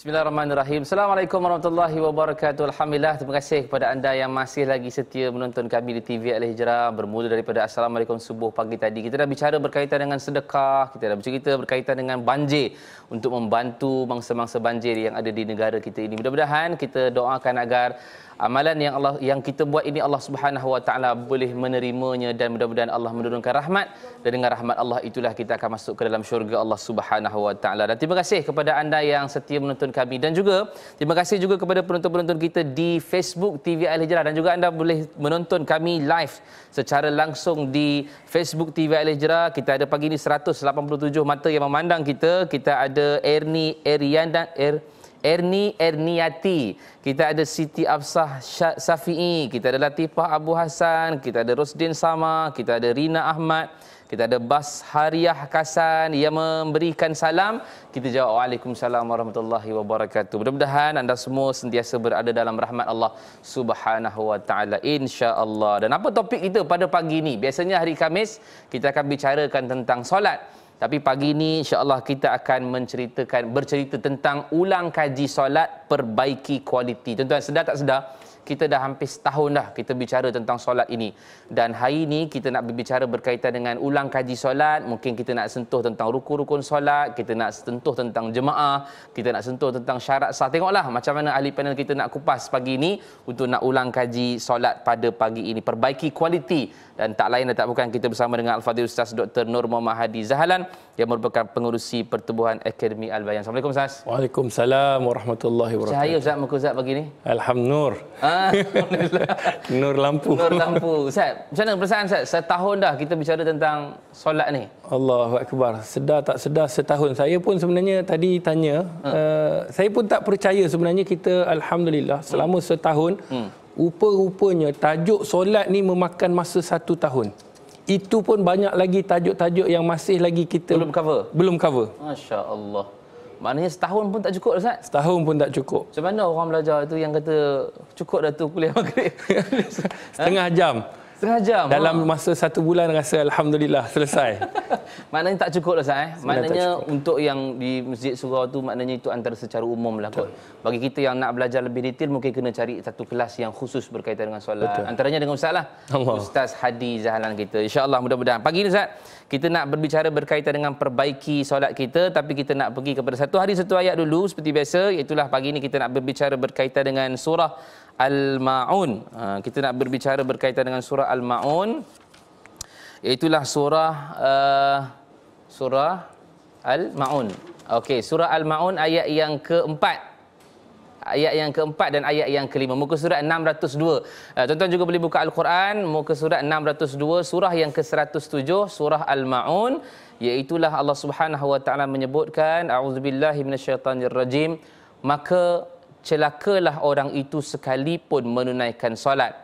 Bismillahirrahmanirrahim. Assalamualaikum warahmatullahi wabarakatuh. Alhamdulillah. Terima kasih kepada anda yang masih lagi setia menonton kami di TV Al Hijrah. Bermula daripada Assalamualaikum subuh pagi tadi. Kita dah bicara berkaitan dengan sedekah. Kita dah bercerita berkaitan dengan banjir untuk membantu mangsa-mangsa banjir yang ada di negara kita ini. Mudah-mudahan kita doakan agar amalan yang Allah yang kita buat ini Allah Subhanahu Wa Taala boleh menerimanya dan mudah-mudahan Allah menurunkan rahmat dan dengan rahmat Allah itulah kita akan masuk ke dalam syurga Allah Subhanahu Wa Taala. Dan terima kasih kepada anda yang setia menonton kami dan juga terima kasih juga kepada penonton-penonton kita di Facebook TV Al Hijrah dan juga anda boleh menonton kami live secara langsung di Facebook TV Al Hijrah. Kita ada pagi ini 187 mata yang memandang kita. Kita ada Erni, Erian dan Er Erni Erniati. Kita ada Siti Afsah Safi'i. Kita ada Latifah Abu Hasan. Kita ada Rosdin Sama. Kita ada Rina Ahmad. Kita ada Bas Hariah Kasan yang memberikan salam. Kita jawab Waalaikumsalam Warahmatullahi Wabarakatuh. Mudah-mudahan anda semua sentiasa berada dalam rahmat Allah Subhanahu Wa Taala. InsyaAllah. Dan apa topik kita pada pagi ini? Biasanya hari Kamis kita akan bicarakan tentang solat. Tapi pagi ini insya-Allah kita akan menceritakan bercerita tentang ulang kaji solat perbaiki kualiti. Tuan-tuan sedar tak sedar kita dah hampir setahun dah kita bicara tentang solat ini. Dan hari ini kita nak berbicara berkaitan dengan ulang kaji solat. Mungkin kita nak sentuh tentang rukun-rukun solat. Kita nak sentuh tentang jemaah. Kita nak sentuh tentang syarat sah. Tengoklah macam mana ahli panel kita nak kupas pagi ini. Untuk nak ulang kaji solat pada pagi ini. Perbaiki kualiti dan tak lain dan tak bukan kita bersama dengan Al-Fadhil Ustaz Dr. Nur Muhammad Hadi Zahalan yang merupakan pengurusi pertubuhan Akademi Al-Bayan. Assalamualaikum Ustaz. Waalaikumsalam warahmatullahi wabarakatuh. Cahaya Ustaz muka Ustaz pagi ni? Ah, Alhamdulillah. Nur lampu. Nur lampu. Ustaz, macam mana perasaan Ustaz? Setahun dah kita bicara tentang solat ni. Allahu Akbar. Sedar tak sedar setahun. Saya pun sebenarnya tadi tanya, hmm. uh, saya pun tak percaya sebenarnya kita Alhamdulillah selama hmm. setahun hmm rupa-rupanya tajuk solat ni memakan masa satu tahun. Itu pun banyak lagi tajuk-tajuk yang masih lagi kita belum cover. Belum cover. Masya Allah. Maknanya setahun pun tak cukup, lah Ustaz? Setahun pun tak cukup. Macam mana orang belajar itu yang kata cukup dah tu kuliah maghrib? Setengah jam. Setengah jam. Dalam ha? masa satu bulan rasa Alhamdulillah selesai. maknanya tak cukup lah Ustaz. Eh? Maknanya untuk yang di Masjid Surau tu maknanya itu antara secara umum lah kot. Bagi kita yang nak belajar lebih detail mungkin kena cari satu kelas yang khusus berkaitan dengan solat. Betul. Antaranya dengan Ustaz lah. Allah. Ustaz Hadi Zahalan kita. InsyaAllah mudah-mudahan. Pagi ni Ustaz, kita nak berbicara berkaitan dengan perbaiki solat kita tapi kita nak pergi kepada satu hari satu ayat dulu seperti biasa. Itulah pagi ni kita nak berbicara berkaitan dengan surah Al-Maun. Ha, kita nak berbicara berkaitan dengan surah Al-Maun. Itulah surah uh, surah Al-Maun. Okey, surah Al-Maun ayat yang keempat ayat yang keempat dan ayat yang kelima muka surat 602. Uh, juga boleh buka al-Quran muka surat 602 surah yang ke-107 surah Al-Maun iaitu Allah Subhanahu wa taala menyebutkan auzubillahi minasyaitanirrajim maka celakalah orang itu sekalipun menunaikan solat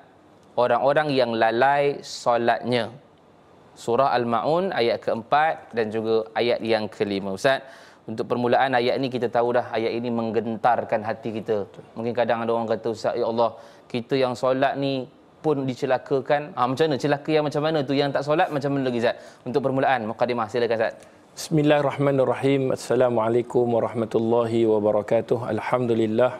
orang-orang yang lalai solatnya surah al-maun ayat keempat dan juga ayat yang kelima ustaz untuk permulaan ayat ini kita tahu dah ayat ini menggentarkan hati kita mungkin kadang ada orang kata ustaz ya Allah kita yang solat ni pun dicelakakan ha, macam mana celaka yang macam mana tu yang tak solat macam mana lagi ustaz untuk permulaan mukadimah silakan ustaz Bismillahirrahmanirrahim. Assalamualaikum warahmatullahi wabarakatuh. Alhamdulillah.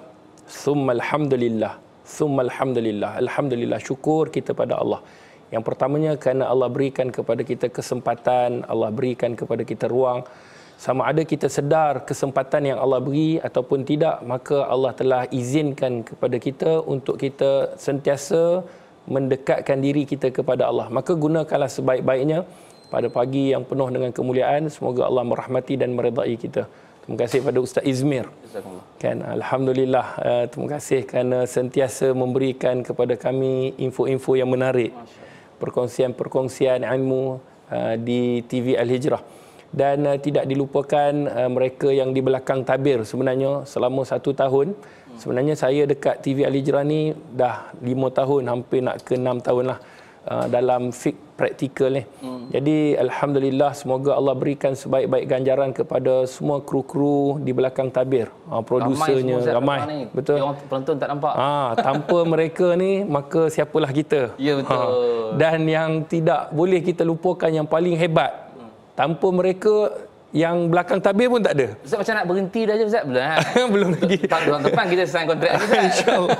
Thumma alhamdulillah. Thumma alhamdulillah. Alhamdulillah. Syukur kita pada Allah. Yang pertamanya kerana Allah berikan kepada kita kesempatan, Allah berikan kepada kita ruang. Sama ada kita sedar kesempatan yang Allah beri ataupun tidak, maka Allah telah izinkan kepada kita untuk kita sentiasa mendekatkan diri kita kepada Allah. Maka gunakanlah sebaik-baiknya pada pagi yang penuh dengan kemuliaan semoga Allah merahmati dan meredai kita terima kasih kepada Ustaz Izmir kan alhamdulillah uh, terima kasih kerana sentiasa memberikan kepada kami info-info yang menarik perkongsian-perkongsian ilmu uh, di TV Al Hijrah dan uh, tidak dilupakan mereka yang di belakang tabir sebenarnya selama satu tahun hmm. sebenarnya saya dekat TV Al Hijrah ni dah lima tahun hampir nak ke enam tahun lah Uh, dalam fik praktikal ni. Hmm. Jadi alhamdulillah semoga Allah berikan sebaik-baik ganjaran kepada semua kru-kru di belakang tabir. Ah produsernya ramai. Semua ramai. Ni. Betul. Yang penonton tak nampak. Ah tanpa mereka ni maka siapalah kita. Ya betul. Ha. Dan yang tidak boleh kita lupakan yang paling hebat. Hmm. Tanpa mereka yang belakang tabir pun tak ada. Ustaz macam nak berhenti dah je Ustaz. Belum, eh? Belum lagi. Tahun depan, depan kita sign kontrak lagi Ustaz. InsyaAllah.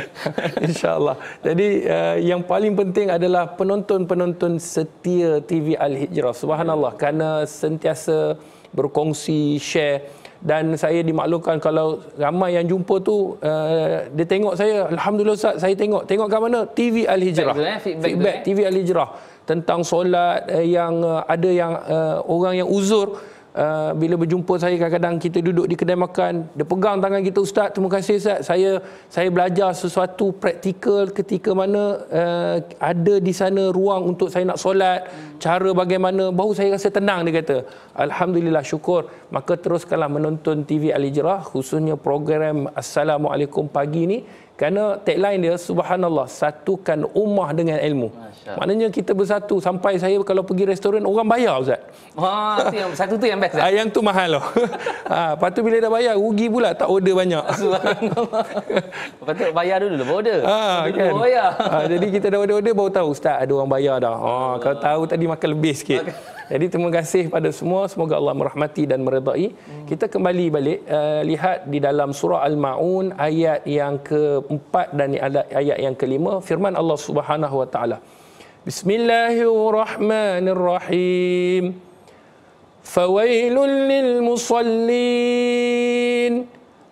InsyaAllah. Jadi uh, yang paling penting adalah penonton-penonton setia TV Al-Hijrah. Subhanallah. Kerana sentiasa berkongsi, share. Dan saya dimaklumkan kalau ramai yang jumpa tu, uh, dia tengok saya. Alhamdulillah Ustaz, saya tengok. Tengok kat mana? TV Al-Hijrah. Feedback, eh? Feedback, Feedback eh? TV Al-Hijrah tentang solat uh, yang uh, ada yang uh, orang yang uzur Uh, bila berjumpa saya kadang-kadang kita duduk di kedai makan dia pegang tangan kita ustaz terima kasih ustaz saya saya belajar sesuatu praktikal ketika mana uh, ada di sana ruang untuk saya nak solat hmm. cara bagaimana baru saya rasa tenang dia kata alhamdulillah syukur maka teruskanlah menonton TV Al Hijrah khususnya program assalamualaikum pagi ni kerana tagline dia subhanallah satukan ummah dengan ilmu. Masya. Maknanya kita bersatu sampai saya kalau pergi restoran orang bayar ustaz. Ha satu tu yang best. Ustaz. Ah, yang tu mahal loh. ha lepas tu bila dah bayar rugi pula tak order banyak. Subhanallah. lepas tu bayar dulu baru order. Ha kan. Bayar. Ha, jadi kita dah order-order baru tahu ustaz ada orang bayar dah. Oh, kalau tahu tadi makan lebih sikit. Jadi terima kasih pada semua. Semoga Allah merahmati dan meredai. Hmm. Kita kembali balik. Uh, lihat di dalam surah Al-Ma'un ayat yang keempat dan ayat yang kelima. Firman Allah subhanahu wa ta'ala. Bismillahirrahmanirrahim. Fawailun lil musallin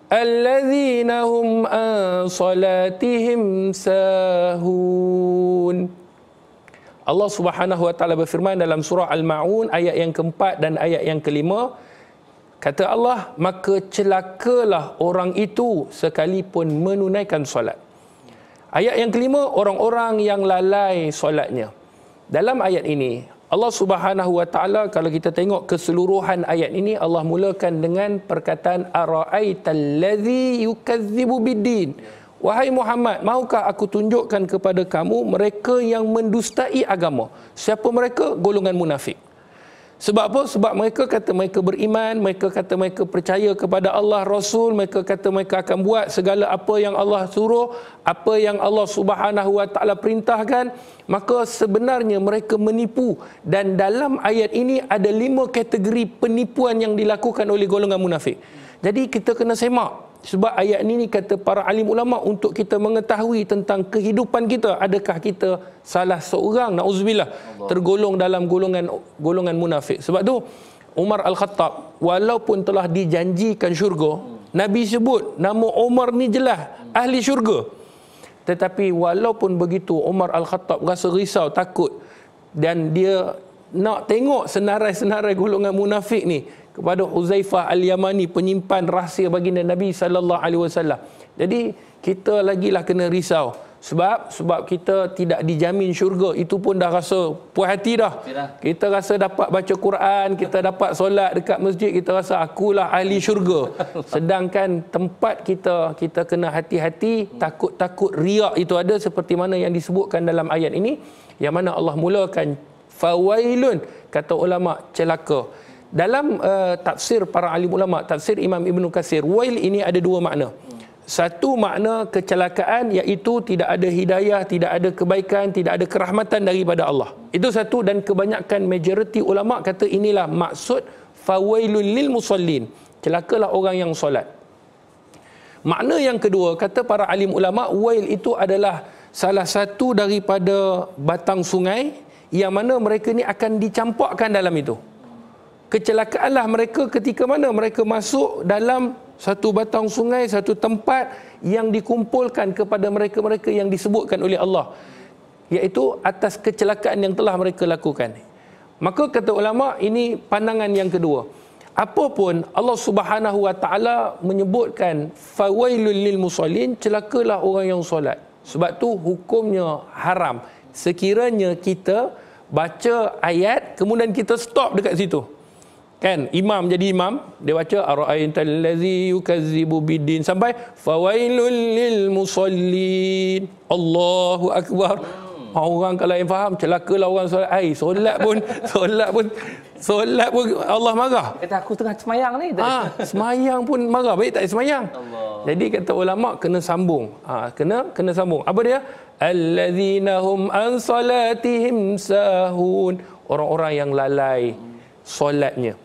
alladhina an salatihim sahun. Allah Subhanahu Wa Taala berfirman dalam surah Al-Maun ayat yang keempat dan ayat yang kelima kata Allah maka celakalah orang itu sekalipun menunaikan solat. Ayat yang kelima orang-orang yang lalai solatnya. Dalam ayat ini Allah Subhanahu Wa Taala kalau kita tengok keseluruhan ayat ini Allah mulakan dengan perkataan arai yukazzibu biddin. Yeah. Wahai Muhammad, maukah aku tunjukkan kepada kamu mereka yang mendustai agama? Siapa mereka? Golongan munafik. Sebab apa? Sebab mereka kata mereka beriman, mereka kata mereka percaya kepada Allah Rasul, mereka kata mereka akan buat segala apa yang Allah suruh, apa yang Allah Subhanahu Wa Taala perintahkan, maka sebenarnya mereka menipu dan dalam ayat ini ada lima kategori penipuan yang dilakukan oleh golongan munafik. Jadi kita kena semak sebab ayat ini kata para alim ulama untuk kita mengetahui tentang kehidupan kita adakah kita salah seorang nauzubillah tergolong dalam golongan golongan munafik sebab tu Umar Al-Khattab walaupun telah dijanjikan syurga hmm. nabi sebut nama Umar ni jelas hmm. ahli syurga tetapi walaupun begitu Umar Al-Khattab rasa risau takut dan dia nak tengok senarai-senarai golongan munafik ni kepada Uzaifah Al-Yamani penyimpan rahsia baginda Nabi sallallahu alaihi wasallam. Jadi kita lagilah kena risau sebab sebab kita tidak dijamin syurga itu pun dah rasa puas hati dah. Kita rasa dapat baca Quran, kita dapat solat dekat masjid, kita rasa akulah ahli syurga. Sedangkan tempat kita kita kena hati-hati takut-takut riak itu ada seperti mana yang disebutkan dalam ayat ini yang mana Allah mulakan fawailun kata ulama celaka dalam uh, tafsir para alim ulama tafsir Imam Ibn Qasir, wail ini ada dua makna satu makna kecelakaan iaitu tidak ada hidayah tidak ada kebaikan tidak ada kerahmatan daripada Allah itu satu dan kebanyakan majoriti ulama kata inilah maksud fawailul lil musallin celakalah orang yang solat makna yang kedua kata para alim ulama wail itu adalah salah satu daripada batang sungai yang mana mereka ni akan dicampakkan dalam itu kecelakaanlah mereka ketika mana mereka masuk dalam satu batang sungai, satu tempat yang dikumpulkan kepada mereka-mereka yang disebutkan oleh Allah. Iaitu atas kecelakaan yang telah mereka lakukan. Maka kata ulama ini pandangan yang kedua. Apapun Allah Subhanahu Wa Taala menyebutkan fawailul lil musallin celakalah orang yang solat. Sebab tu hukumnya haram. Sekiranya kita baca ayat kemudian kita stop dekat situ kan imam jadi imam dia baca araaitan allazi yukazzibu biddin sampai fawailul lil musallin Allahu akbar hmm. orang kalau yang faham celakalah orang solat ai solat pun solat pun solat pun Allah marah kata eh, aku tengah semayang ni ah ha, semayang pun marah baik tak semayang jadi kata ulama kena sambung ha, kena kena sambung apa dia allazina hum an salatihim sahun orang-orang yang lalai solatnya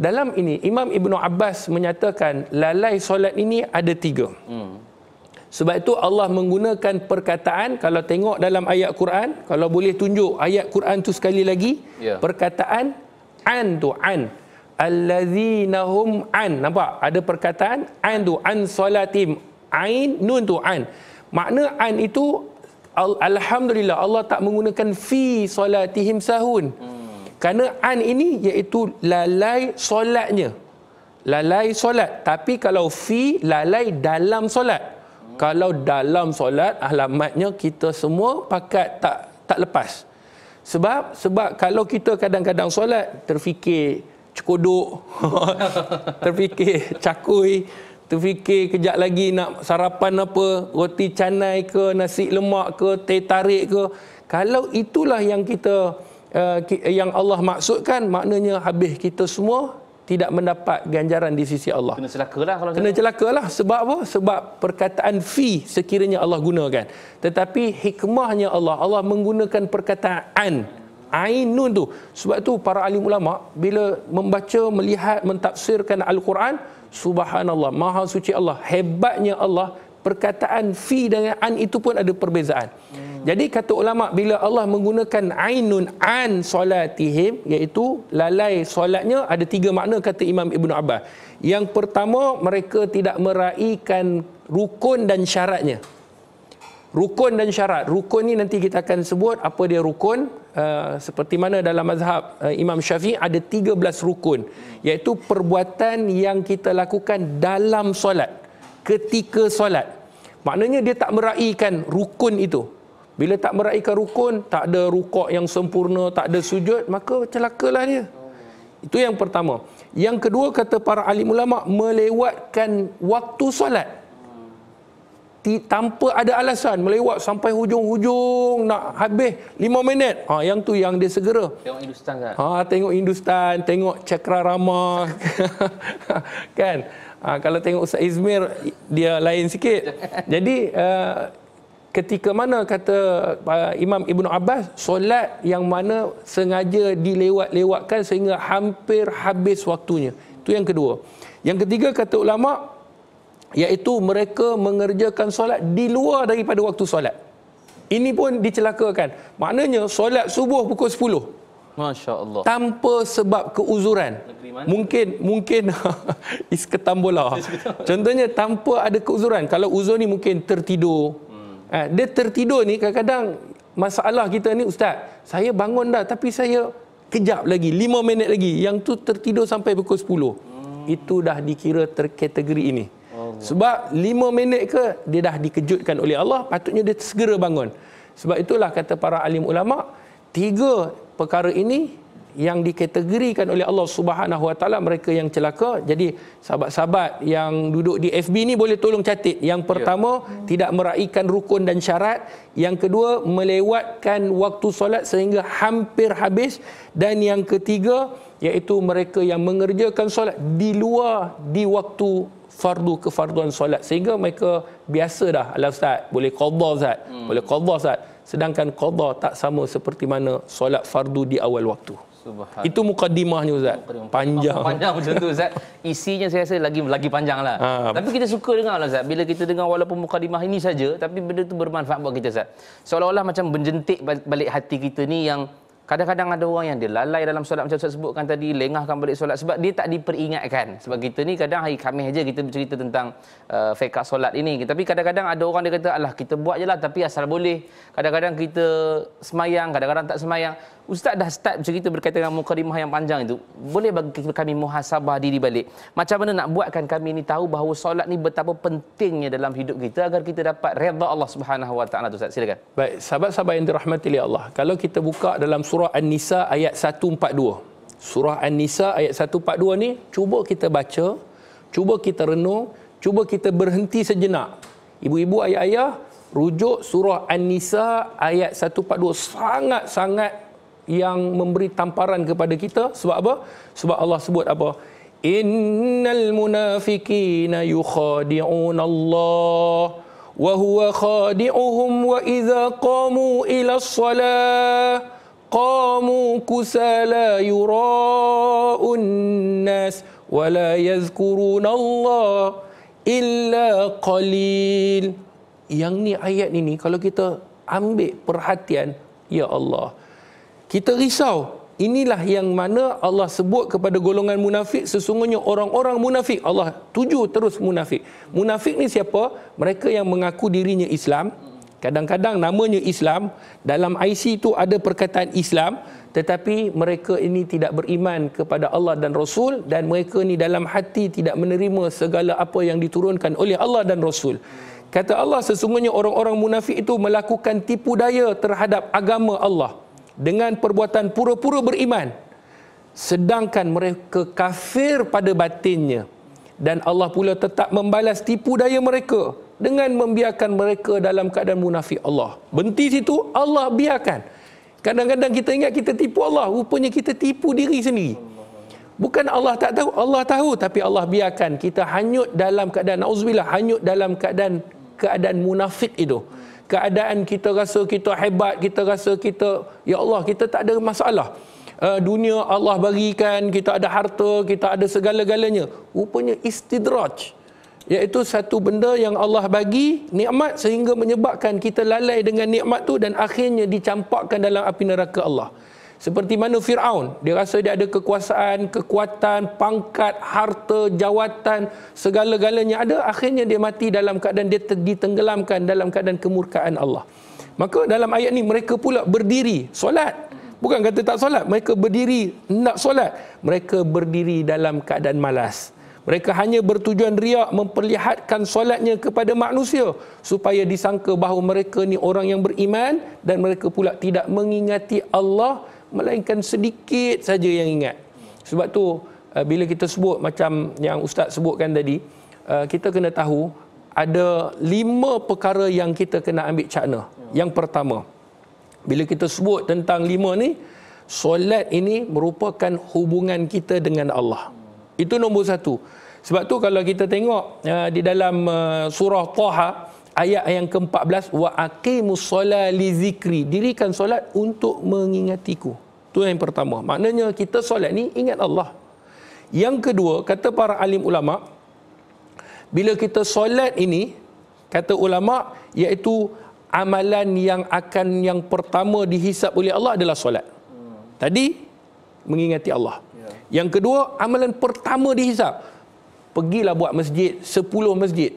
dalam ini Imam Ibn Abbas menyatakan lalai solat ini ada tiga. Hmm. Sebab itu Allah menggunakan perkataan kalau tengok dalam ayat Quran kalau boleh tunjuk ayat Quran tu sekali lagi yeah. perkataan an tu an allazina hum an nampak ada perkataan an tu an solatim ain nun tu an makna an itu al- alhamdulillah Allah tak menggunakan fi solatihim sahun hmm. Kerana an ini iaitu lalai solatnya. Lalai solat. Tapi kalau fi, lalai dalam solat. Hmm. Kalau dalam solat, alamatnya kita semua pakat tak tak lepas. Sebab sebab kalau kita kadang-kadang solat, terfikir cekodok, terfikir cakui, terfikir kejap lagi nak sarapan apa, roti canai ke, nasi lemak ke, teh tarik ke. Kalau itulah yang kita... Eh, yang Allah maksudkan maknanya habis kita semua tidak mendapat ganjaran di sisi Allah. Kena celakalah kalau kena celakalah sebab apa? Sebab perkataan fi sekiranya Allah gunakan. Tetapi hikmahnya Allah, Allah menggunakan perkataan an. Ainun tu. Sebab tu para alim ulama bila membaca, melihat, mentafsirkan al-Quran, subhanallah, maha suci Allah, hebatnya Allah, perkataan fi dengan an itu pun ada perbezaan. Hmm. Jadi kata ulama bila Allah menggunakan ainun an solatihim iaitu lalai solatnya ada tiga makna kata Imam Ibn Abbas. Yang pertama mereka tidak meraikan rukun dan syaratnya. Rukun dan syarat. Rukun ni nanti kita akan sebut apa dia rukun. Uh, seperti mana dalam mazhab uh, Imam Syafi'i ada 13 rukun. Iaitu perbuatan yang kita lakukan dalam solat. Ketika solat. Maknanya dia tak meraikan rukun itu. Bila tak meraihkan rukun, tak ada rukuk yang sempurna, tak ada sujud, maka celakalah dia. Itu yang pertama. Yang kedua kata para alim ulama melewatkan waktu solat. Tanpa ada alasan melewat sampai hujung-hujung nak habis 5 minit. Ha, yang tu yang dia segera. Tengok Hindustan kan? Ha, tengok Hindustan, tengok Cakra Rama. kan? Ha, kalau tengok Ustaz Izmir, dia lain sikit. Jadi, uh, ketika mana kata uh, Imam Ibn Abbas solat yang mana sengaja dilewat-lewatkan sehingga hampir habis waktunya itu yang kedua yang ketiga kata ulama iaitu mereka mengerjakan solat di luar daripada waktu solat ini pun dicelakakan maknanya solat subuh pukul 10 Masya Allah. Tanpa sebab keuzuran. Mungkin mungkin is ketambola. Contohnya tanpa ada keuzuran. Kalau uzur ni mungkin tertidur. Eh, dia tertidur ni kadang-kadang masalah kita ni ustaz, saya bangun dah tapi saya kejap lagi, lima minit lagi. Yang tu tertidur sampai pukul 10. Hmm. Itu dah dikira terkategori ini. Sebab lima minit ke dia dah dikejutkan oleh Allah, patutnya dia segera bangun. Sebab itulah kata para alim ulama, tiga perkara ini yang dikategorikan oleh Allah Subhanahu Wa Taala mereka yang celaka. Jadi sahabat-sahabat yang duduk di FB ni boleh tolong catit. Yang pertama ya. tidak meraihkan rukun dan syarat. Yang kedua melewatkan waktu solat sehingga hampir habis dan yang ketiga iaitu mereka yang mengerjakan solat di luar di waktu fardu kefarduan solat sehingga mereka biasa dah ala ustaz boleh qadha ustaz hmm. boleh qadha ustaz sedangkan qadha tak sama seperti mana solat fardu di awal waktu itu mukadimahnya Ustaz. Panjang. Panjang macam tu Ustaz. Isinya saya rasa lagi lagi panjang lah. Ha. Tapi kita suka dengar lah Ustaz. Bila kita dengar walaupun mukadimah ini saja. Tapi benda tu bermanfaat buat kita Ustaz. Seolah-olah macam menjentik balik hati kita ni yang Kadang-kadang ada orang yang dia lalai dalam solat macam saya sebutkan tadi, lengahkan balik solat sebab dia tak diperingatkan. Sebab kita ni kadang hari Khamis aja kita bercerita tentang uh, fekat solat ini. Tapi kadang-kadang ada orang dia kata, alah kita buat je lah tapi asal boleh. Kadang-kadang kita semayang, kadang-kadang tak semayang. Ustaz dah start cerita berkaitan dengan mukadimah yang panjang itu. Boleh bagi kami muhasabah diri balik. Macam mana nak buatkan kami ini tahu bahawa solat ni betapa pentingnya dalam hidup kita agar kita dapat redha Allah Subhanahu Wa Taala Ustaz. Silakan. Baik, sahabat-sahabat yang dirahmati oleh Allah. Kalau kita buka dalam surah An-Nisa ayat 142. Surah An-Nisa ayat 142 ni cuba kita baca, cuba kita renung, cuba kita berhenti sejenak. Ibu-ibu, ayah-ayah, rujuk surah An-Nisa ayat 142 sangat-sangat yang memberi tamparan kepada kita sebab apa? Sebab Allah sebut apa? Innal munafiqina yukhadi'un Allah wa huwa khadi'uhum wa idza qamu ila shalah qamu kusala yura'un nas wa la yadhkurun Allah illa qalil. Yang ni ayat ini kalau kita ambil perhatian ya Allah kita risau inilah yang mana Allah sebut kepada golongan munafik sesungguhnya orang-orang munafik Allah tuju terus munafik munafik ni siapa mereka yang mengaku dirinya Islam kadang-kadang namanya Islam dalam IC itu ada perkataan Islam tetapi mereka ini tidak beriman kepada Allah dan Rasul dan mereka ini dalam hati tidak menerima segala apa yang diturunkan oleh Allah dan Rasul kata Allah sesungguhnya orang-orang munafik itu melakukan tipu daya terhadap agama Allah dengan perbuatan pura-pura beriman sedangkan mereka kafir pada batinnya dan Allah pula tetap membalas tipu daya mereka dengan membiarkan mereka dalam keadaan munafik Allah Benti situ Allah biarkan kadang-kadang kita ingat kita tipu Allah rupanya kita tipu diri sendiri bukan Allah tak tahu Allah tahu tapi Allah biarkan kita hanyut dalam keadaan auzubillah hanyut dalam keadaan keadaan munafik itu keadaan kita rasa kita hebat, kita rasa kita, ya Allah, kita tak ada masalah. Uh, dunia Allah bagikan kita ada harta, kita ada segala-galanya. Rupanya istidraj. Iaitu satu benda yang Allah bagi nikmat sehingga menyebabkan kita lalai dengan nikmat tu dan akhirnya dicampakkan dalam api neraka Allah. Seperti mana Fir'aun, dia rasa dia ada kekuasaan, kekuatan, pangkat, harta, jawatan, segala-galanya ada. Akhirnya dia mati dalam keadaan dia ditenggelamkan dalam keadaan kemurkaan Allah. Maka dalam ayat ni mereka pula berdiri solat. Bukan kata tak solat, mereka berdiri nak solat. Mereka berdiri dalam keadaan malas. Mereka hanya bertujuan riak memperlihatkan solatnya kepada manusia supaya disangka bahawa mereka ni orang yang beriman dan mereka pula tidak mengingati Allah melainkan sedikit saja yang ingat. Sebab tu eh, bila kita sebut macam yang ustaz sebutkan tadi, eh, kita kena tahu ada lima perkara yang kita kena ambil cakna. Yang pertama, bila kita sebut tentang lima ni, solat ini merupakan hubungan kita dengan Allah. Itu nombor satu. Sebab tu kalau kita tengok eh, di dalam surah Taha, ayat yang ke-14 wa aqimus solali zikri dirikan solat untuk mengingatiku tu yang pertama maknanya kita solat ni ingat Allah yang kedua kata para alim ulama bila kita solat ini kata ulama iaitu amalan yang akan yang pertama dihisap oleh Allah adalah solat tadi mengingati Allah ya. yang kedua amalan pertama dihisap pergilah buat masjid 10 masjid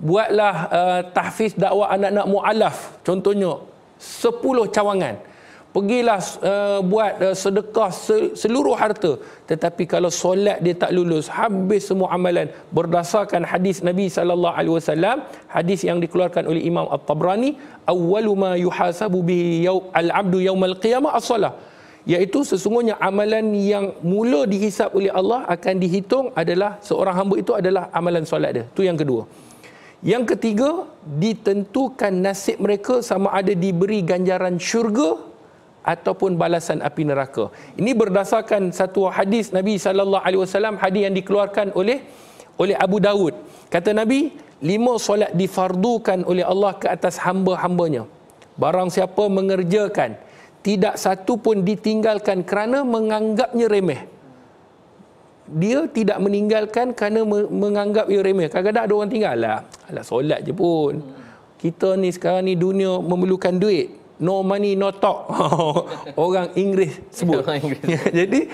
buatlah uh, tahfiz dakwah anak-anak mu'alaf contohnya sepuluh cawangan pergilah uh, buat uh, sedekah seluruh harta tetapi kalau solat dia tak lulus habis semua amalan berdasarkan hadis Nabi sallallahu alaihi wasallam hadis yang dikeluarkan oleh Imam Al tabrani awwalu ma yuhasabu bi yaw, al-abdu al qiyamah as-salah iaitu sesungguhnya amalan yang mula dihisap oleh Allah akan dihitung adalah seorang hamba itu adalah amalan solat dia tu yang kedua yang ketiga, ditentukan nasib mereka sama ada diberi ganjaran syurga ataupun balasan api neraka. Ini berdasarkan satu hadis Nabi sallallahu alaihi wasallam hadis yang dikeluarkan oleh oleh Abu Dawud. Kata Nabi, lima solat difardukan oleh Allah ke atas hamba-hambanya. Barang siapa mengerjakan, tidak satu pun ditinggalkan kerana menganggapnya remeh dia tidak meninggalkan kerana menganggap ia remeh. Kadang-kadang ada orang tinggal lah. Alah solat je pun. Kita ni sekarang ni dunia memerlukan duit. No money, no talk. orang Inggeris sebut. Ya, jadi,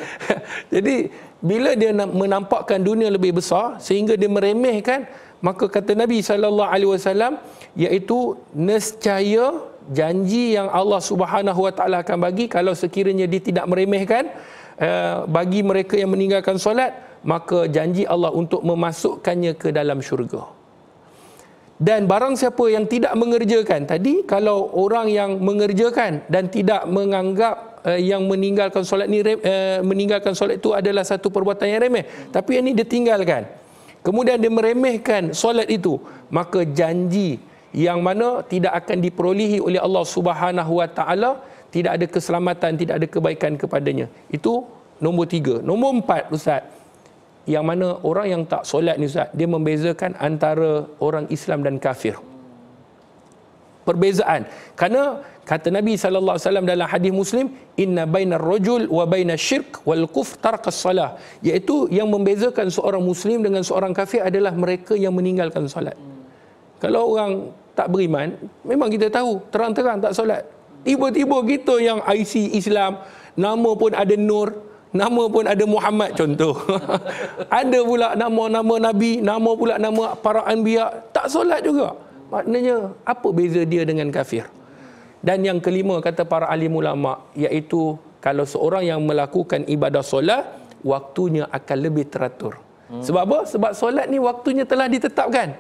jadi bila dia menampakkan dunia lebih besar sehingga dia meremehkan maka kata Nabi sallallahu alaihi wasallam iaitu nescaya janji yang Allah Subhanahu wa taala akan bagi kalau sekiranya dia tidak meremehkan Eh, bagi mereka yang meninggalkan solat maka janji Allah untuk memasukkannya ke dalam syurga dan barang siapa yang tidak mengerjakan tadi kalau orang yang mengerjakan dan tidak menganggap eh, yang meninggalkan solat ni eh, meninggalkan solat itu adalah satu perbuatan yang remeh tapi yang ini dia tinggalkan kemudian dia meremehkan solat itu maka janji yang mana tidak akan diperolehi oleh Allah Subhanahu wa taala tidak ada keselamatan, tidak ada kebaikan kepadanya. Itu nombor tiga. Nombor empat, Ustaz. Yang mana orang yang tak solat ni, Ustaz, dia membezakan antara orang Islam dan kafir. Perbezaan. Karena kata Nabi SAW dalam hadis Muslim, inna baina rojul wa baina syirk wal kuf tarqas salah. Iaitu yang membezakan seorang Muslim dengan seorang kafir adalah mereka yang meninggalkan solat. Kalau orang tak beriman, memang kita tahu, terang-terang tak solat. Tiba-tiba kita yang IC Islam, nama pun ada Nur, nama pun ada Muhammad contoh. ada pula nama-nama Nabi, nama pula nama para anbiya, tak solat juga. Maknanya, apa beza dia dengan kafir? Dan yang kelima kata para alim ulama, iaitu kalau seorang yang melakukan ibadah solat, waktunya akan lebih teratur. Sebab apa? Sebab solat ni waktunya telah ditetapkan.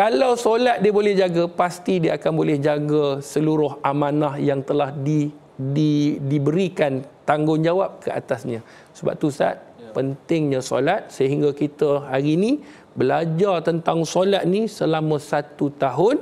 Kalau solat dia boleh jaga, pasti dia akan boleh jaga seluruh amanah yang telah di, di, diberikan tanggungjawab ke atasnya. Sebab tu Ustaz, ya. pentingnya solat sehingga kita hari ini belajar tentang solat ni selama satu tahun.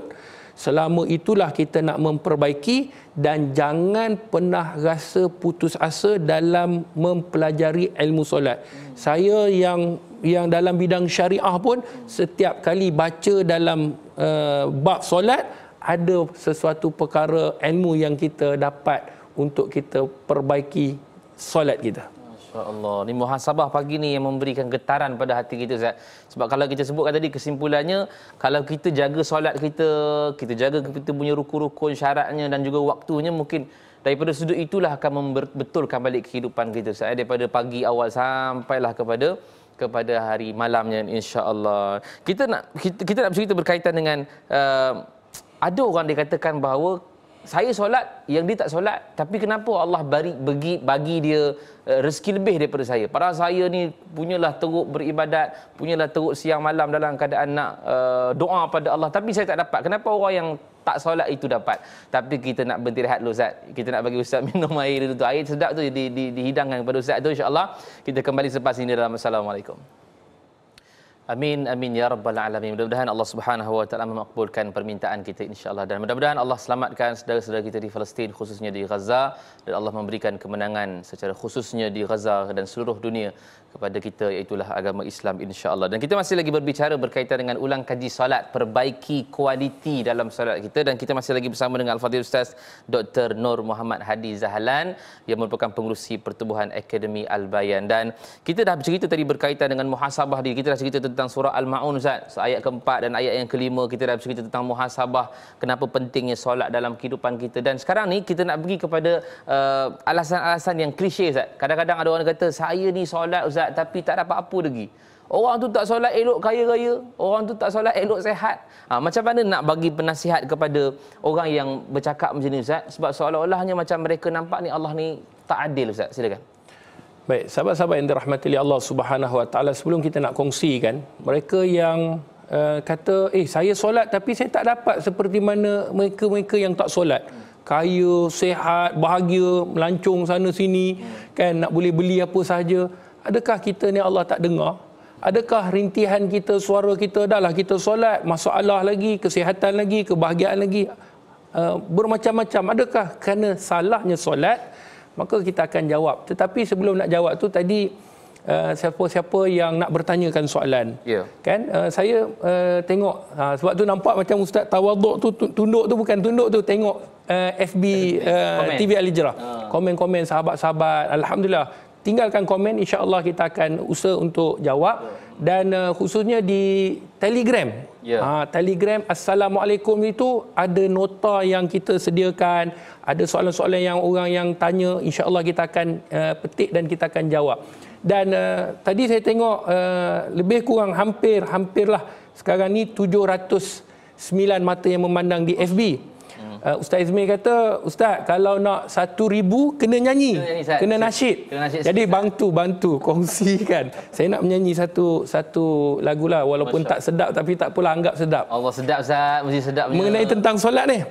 Selama itulah kita nak memperbaiki dan jangan pernah rasa putus asa dalam mempelajari ilmu solat. Hmm. Saya yang yang dalam bidang syariah pun setiap kali baca dalam uh, bab solat ada sesuatu perkara ilmu yang kita dapat untuk kita perbaiki solat kita. Masya-Allah. Ni muhasabah pagi ni yang memberikan getaran pada hati kita Ustaz. Sebab kalau kita sebutkan tadi kesimpulannya kalau kita jaga solat kita, kita jaga kita punya rukun-rukun syaratnya dan juga waktunya mungkin daripada sudut itulah akan membetulkan balik kehidupan kita Ustaz daripada pagi awal sampailah kepada kepada hari malamnya insya-Allah. Kita nak kita, kita nak bercerita berkaitan dengan uh, ada orang dikatakan bahawa saya solat yang dia tak solat tapi kenapa Allah bagi bagi dia Eh, rezeki lebih daripada saya. Para saya ni punyalah teruk beribadat, punyalah teruk siang malam dalam keadaan nak uh, doa pada Allah tapi saya tak dapat. Kenapa orang yang tak solat itu dapat? Tapi kita nak berhenti rehat dulu Ustaz. Kita nak bagi Ustaz minum air itu. Air sedap tu di, di, dihidangkan kepada Ustaz tu insya-Allah. Kita kembali selepas ini dalam Assalamualaikum. Amin amin ya rabbal alamin. Mudah-mudahan Allah Subhanahu wa taala mengabulkan permintaan kita Insya Allah. dan mudah-mudahan Allah selamatkan saudara-saudara kita di Palestin khususnya di Gaza dan Allah memberikan kemenangan secara khususnya di Gaza dan seluruh dunia kepada kita iaitu agama Islam Insya Allah. Dan kita masih lagi berbicara berkaitan dengan ulang kaji solat, perbaiki kualiti dalam solat kita dan kita masih lagi bersama dengan Al-Fadhil Ustaz Dr. Nur Muhammad Hadi Zahalan yang merupakan pengurusi Pertubuhan Akademi Al-Bayan dan kita dah bercerita tadi berkaitan dengan muhasabah diri. Kita dah cerita tentang surah Al-Ma'un Ustaz. Ayat keempat dan ayat yang kelima kita dah bercerita tentang muhasabah. Kenapa pentingnya solat dalam kehidupan kita. Dan sekarang ni kita nak pergi kepada uh, alasan-alasan yang klise Ustaz. Kadang-kadang ada orang kata saya ni solat Ustaz tapi tak dapat apa lagi. Orang tu tak solat elok kaya raya. Orang tu tak solat elok sehat. Ha, macam mana nak bagi penasihat kepada orang yang bercakap macam ni Ustaz. Sebab seolah-olahnya macam mereka nampak ni Allah ni tak adil Ustaz. Silakan. Baik, sahabat-sahabat yang dirahmati oleh Allah Subhanahu Wa Taala, sebelum kita nak kongsikan, mereka yang uh, kata, "Eh, saya solat tapi saya tak dapat seperti mana mereka-mereka yang tak solat." Kaya, sehat, bahagia, melancung sana sini, kan nak boleh beli apa sahaja. Adakah kita ni Allah tak dengar? Adakah rintihan kita, suara kita, dah lah kita solat, masalah lagi, kesihatan lagi, kebahagiaan lagi, uh, bermacam-macam. Adakah kerana salahnya solat, maka kita akan jawab. Tetapi sebelum nak jawab tu tadi uh, siapa-siapa yang nak bertanyakan soalan. Yeah. Kan? Uh, saya uh, tengok uh, sebab tu nampak macam ustaz tawaduk tu tunduk tu bukan tunduk tu tengok uh, FB uh, TV Al-Hijrah. Uh. Ah. Komen-komen sahabat-sahabat. Alhamdulillah. Tinggalkan komen insya-Allah kita akan usaha untuk jawab. Yeah dan uh, khususnya di Telegram. Yeah. Ha, uh, Telegram Assalamualaikum itu ada nota yang kita sediakan, ada soalan-soalan yang orang yang tanya, Insyaallah kita akan uh, petik dan kita akan jawab. Dan uh, tadi saya tengok uh, lebih kurang hampir hampirlah sekarang ni 709 mata yang memandang di FB. Uh, Ustaz Izmi kata, Ustaz kalau nak satu ribu, kena nyanyi. Kena, kena nasyid. Jadi bantu, bantu, kongsikan. Saya nak menyanyi satu satu lagu lah. Walaupun Masya. tak sedap, tapi tak pula anggap sedap. Allah sedap, Ustaz. Mesti sedap. Mengenai punya. tentang solat ni.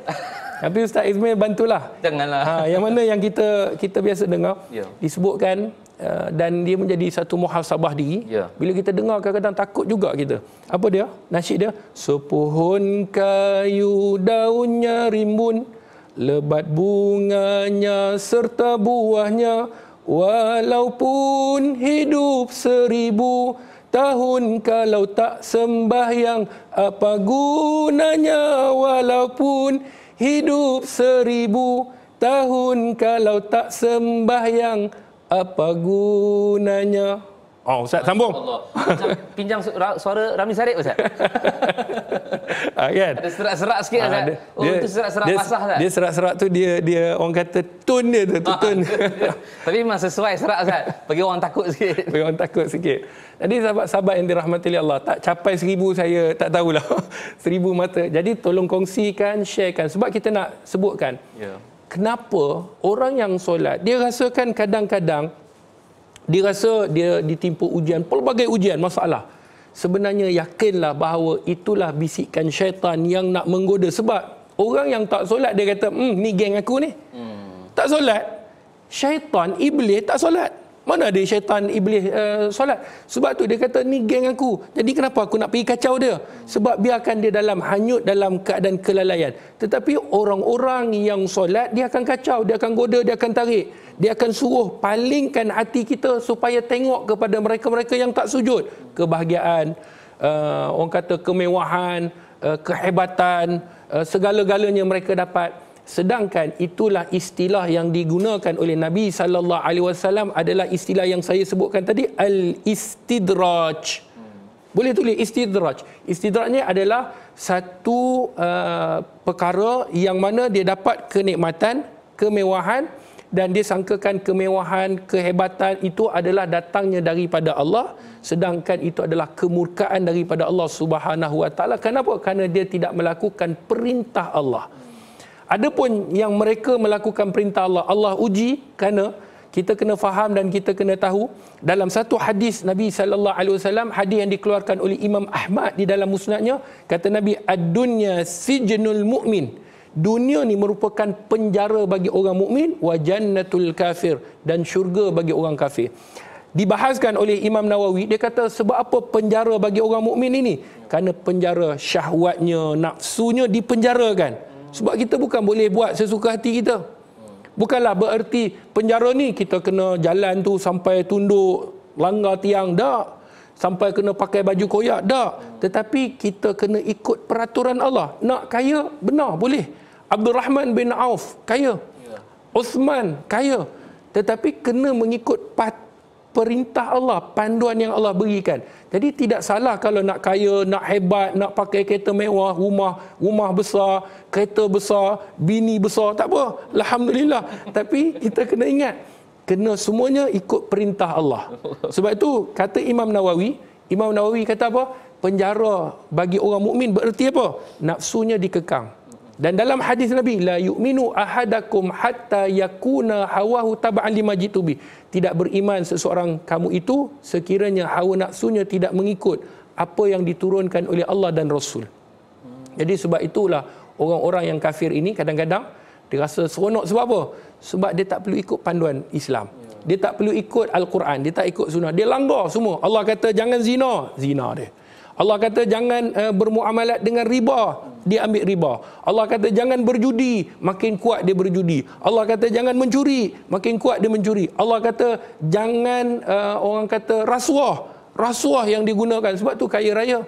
tapi Ustaz Izmi bantulah. Janganlah. Ha, yang mana yang kita kita biasa dengar, yeah. disebutkan Uh, dan dia menjadi satu muhasabah diri ya. bila kita dengar kadang-kadang takut juga kita apa dia nasyid dia sepohon kayu daunnya rimbun lebat bunganya serta buahnya walaupun hidup seribu tahun kalau tak sembah yang apa gunanya walaupun hidup seribu tahun kalau tak sembah yang apa gunanya? Oh, Ustaz, sambung. Allah. Pinjam suara Rami Sarik, Ustaz. ah, kan? Ada serak-serak sikit, ah, Ustaz. Ah, dia, oh, dia, itu serak-serak basah, Ustaz. Dia serak-serak tu, dia dia orang kata tone dia tu, tu ah, tone. Tapi memang sesuai serak, Ustaz. Bagi orang takut sikit. Bagi orang takut sikit. Jadi, sahabat-sahabat yang dirahmati Allah, tak capai seribu saya, tak tahulah. seribu mata. Jadi, tolong kongsikan, sharekan. Sebab kita nak sebutkan. Yeah kenapa orang yang solat dia rasakan kadang-kadang dia rasa dia ditimpa ujian pelbagai ujian masalah sebenarnya yakinlah bahawa itulah bisikan syaitan yang nak menggoda sebab orang yang tak solat dia kata hmm ni geng aku ni hmm. tak solat syaitan iblis tak solat mana ada syaitan iblis uh, solat? Sebab tu dia kata ni geng aku. Jadi kenapa aku nak pergi kacau dia? Sebab biarkan dia dalam hanyut dalam keadaan kelalaian. Tetapi orang-orang yang solat dia akan kacau, dia akan goda, dia akan tarik. Dia akan suruh palingkan hati kita supaya tengok kepada mereka-mereka yang tak sujud. Kebahagiaan, uh, orang kata kemewahan, uh, kehebatan, uh, segala-galanya mereka dapat. Sedangkan itulah istilah yang digunakan oleh Nabi sallallahu alaihi wasallam adalah istilah yang saya sebutkan tadi al-istidraj. Boleh tulis istidraj. Istidrajnya adalah satu uh, perkara yang mana dia dapat kenikmatan, kemewahan dan dia sangkakan kemewahan, kehebatan itu adalah datangnya daripada Allah sedangkan itu adalah kemurkaan daripada Allah Subhanahu Wa Taala. Kenapa? Karena dia tidak melakukan perintah Allah. Adapun yang mereka melakukan perintah Allah, Allah uji kerana kita kena faham dan kita kena tahu dalam satu hadis Nabi sallallahu alaihi wasallam hadis yang dikeluarkan oleh Imam Ahmad di dalam musnadnya kata Nabi ad-dunya sijnul mukmin dunia ni merupakan penjara bagi orang mukmin wa jannatul kafir dan syurga bagi orang kafir dibahaskan oleh Imam Nawawi dia kata sebab apa penjara bagi orang mukmin ini kerana penjara syahwatnya nafsunya dipenjarakan hmm. Sebab kita bukan boleh buat sesuka hati kita. Bukanlah bererti penjara ni kita kena jalan tu sampai tunduk, langgar tiang, tak. Sampai kena pakai baju koyak, tak. Tetapi kita kena ikut peraturan Allah. Nak kaya, benar, boleh. Abdul Rahman bin Auf, kaya. Ya. Uthman, kaya. Tetapi kena mengikut perintah Allah, panduan yang Allah berikan. Jadi tidak salah kalau nak kaya, nak hebat, nak pakai kereta mewah, rumah rumah besar, kereta besar, bini besar, tak apa. Alhamdulillah. Tapi kita kena ingat, kena semuanya ikut perintah Allah. Sebab itu kata Imam Nawawi, Imam Nawawi kata apa? Penjara bagi orang mukmin bererti apa? Nafsunya dikekang. Dan dalam hadis Nabi la yu'minu ahadakum hatta yakuna hawahu tab'an lima jitubi. Tidak beriman seseorang kamu itu sekiranya hawa nafsunya tidak mengikut apa yang diturunkan oleh Allah dan Rasul. Jadi sebab itulah orang-orang yang kafir ini kadang-kadang dia rasa seronok sebab apa? Sebab dia tak perlu ikut panduan Islam. Dia tak perlu ikut Al-Quran, dia tak ikut sunnah. Dia langgar semua. Allah kata jangan zina, zina dia. Allah kata jangan uh, bermuamalat dengan riba dia ambil riba. Allah kata jangan berjudi, makin kuat dia berjudi. Allah kata jangan mencuri, makin kuat dia mencuri. Allah kata jangan uh, orang kata rasuah. Rasuah yang digunakan sebab tu kaya raya.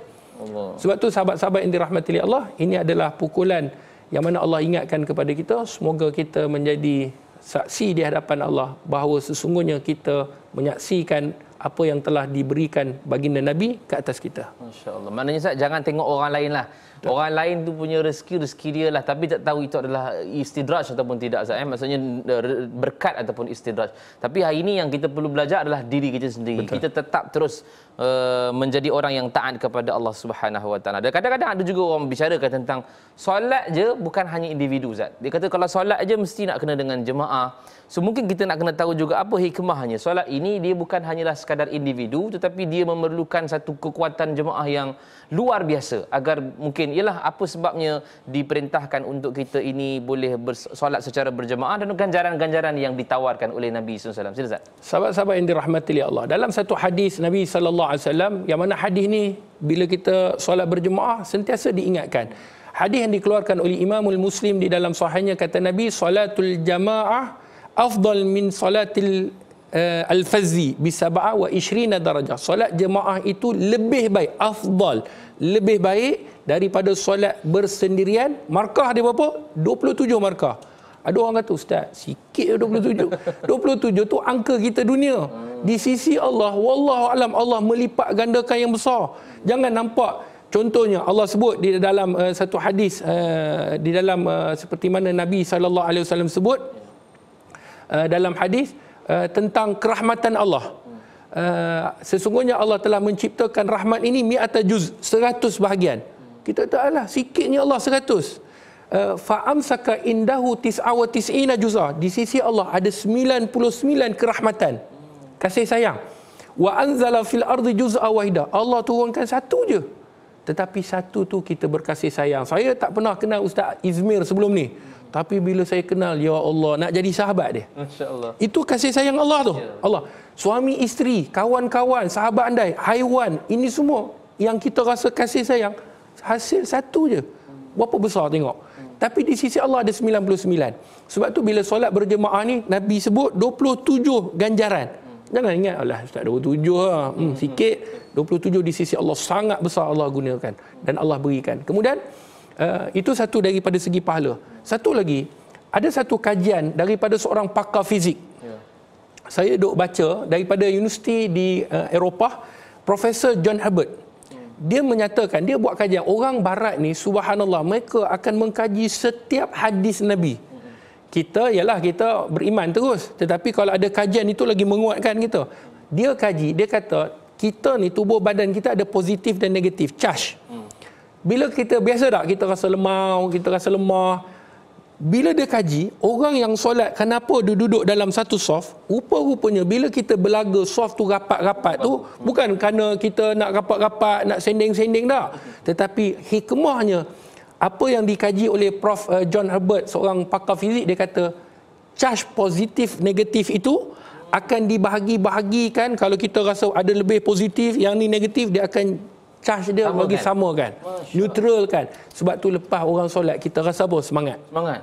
Sebab tu sahabat-sahabat yang dirahmati oleh Allah, ini adalah pukulan yang mana Allah ingatkan kepada kita, semoga kita menjadi saksi di hadapan Allah bahawa sesungguhnya kita menyaksikan apa yang telah diberikan baginda Nabi ke atas kita. Masya allah Maknanya Ustaz jangan tengok orang lain lah. Orang lain tu punya rezeki rezeki dia lah tapi tak tahu itu adalah istidraj ataupun tidak Ustaz eh. Maksudnya eh, berkat ataupun istidraj. Tapi hari ini yang kita perlu belajar adalah diri kita sendiri. Betul. Kita tetap terus uh, menjadi orang yang taat kepada Allah Subhanahu Wa Taala. Dan kadang-kadang ada juga orang bicara tentang solat je bukan hanya individu Ustaz. Dia kata kalau solat je mesti nak kena dengan jemaah. So mungkin kita nak kena tahu juga apa hikmahnya. Solat ini dia bukan hanyalah sekadar individu tetapi dia memerlukan satu kekuatan jemaah yang luar biasa agar mungkin ialah apa sebabnya diperintahkan untuk kita ini boleh bersolat secara berjemaah dan ganjaran-ganjaran yang ditawarkan oleh Nabi sallallahu alaihi wasallam. Sila Sahabat-sahabat yang dirahmati oleh Allah, dalam satu hadis Nabi sallallahu alaihi wasallam yang mana hadis ini bila kita solat berjemaah sentiasa diingatkan. Hadis yang dikeluarkan oleh Imamul Muslim di dalam sahihnya kata Nabi, "Solatul jamaah afdal min salatil uh, al-fazi bi sab'a wa ishrina darajah. Solat jemaah itu lebih baik, afdal, lebih baik daripada solat bersendirian. Markah dia berapa? 27 markah. Ada orang kata, Ustaz, sikit 27. 27 tu angka kita dunia. Di sisi Allah, wallahu alam Allah melipat gandakan yang besar. Jangan nampak Contohnya Allah sebut di dalam uh, satu hadis uh, di dalam uh, seperti mana Nabi saw. sebut yeah. Eh, dalam hadis uh, tentang kerahmatan Allah. Uh, sesungguhnya Allah telah menciptakan rahmat ini mi'ata juz, seratus bahagian. Kita tak alah, sikitnya Allah seratus. Fa'amsaka indahu tis'awa tis'ina juzah. Di sisi Allah ada sembilan puluh sembilan kerahmatan. Kasih sayang. Wa anzala fil ardi juz'a wahida. Allah turunkan satu je. Tetapi satu tu kita berkasih sayang. Saya tak pernah kenal Ustaz Izmir sebelum ni. Hmm. Tapi bila saya kenal Ya Allah Nak jadi sahabat dia Allah. Itu kasih sayang Allah tu ya. Allah Suami isteri Kawan-kawan Sahabat andai Haiwan Ini semua Yang kita rasa kasih sayang Hasil satu je Berapa besar tengok tapi di sisi Allah ada 99. Sebab tu bila solat berjemaah ni, Nabi sebut 27 ganjaran. Hmm. Jangan ingat, Allah Ustaz 27 lah. Hmm, sikit, 27 di sisi Allah sangat besar Allah gunakan. Dan Allah berikan. Kemudian, Eh, itu satu daripada segi pahala. Satu lagi, ada satu kajian daripada seorang pakar fizik. Ya. Saya duk baca daripada universiti di uh, Eropah, Profesor John Herbert. Ya. Dia menyatakan, dia buat kajian, orang barat ni subhanallah, mereka akan mengkaji setiap hadis Nabi. Kita, ialah kita beriman terus. Tetapi kalau ada kajian itu lagi menguatkan kita. Dia kaji, dia kata, kita ni tubuh badan kita ada positif dan negatif, charge. Hmm. Bila kita biasa tak kita rasa lemah, kita rasa lemah. Bila dia kaji, orang yang solat kenapa dia duduk dalam satu sof, rupa-rupanya bila kita berlaga sof tu rapat-rapat tu, bukan kerana kita nak rapat-rapat, nak sending-sending dah. Tetapi hikmahnya, apa yang dikaji oleh Prof. Eh, John Herbert, seorang pakar fizik, dia kata, charge positif negatif itu akan dibahagi-bahagikan kalau kita rasa ada lebih positif, yang ni negatif, dia akan charge dia sama bagi kan? sama kan neutral kan sebab tu lepas orang solat kita rasa apa semangat semangat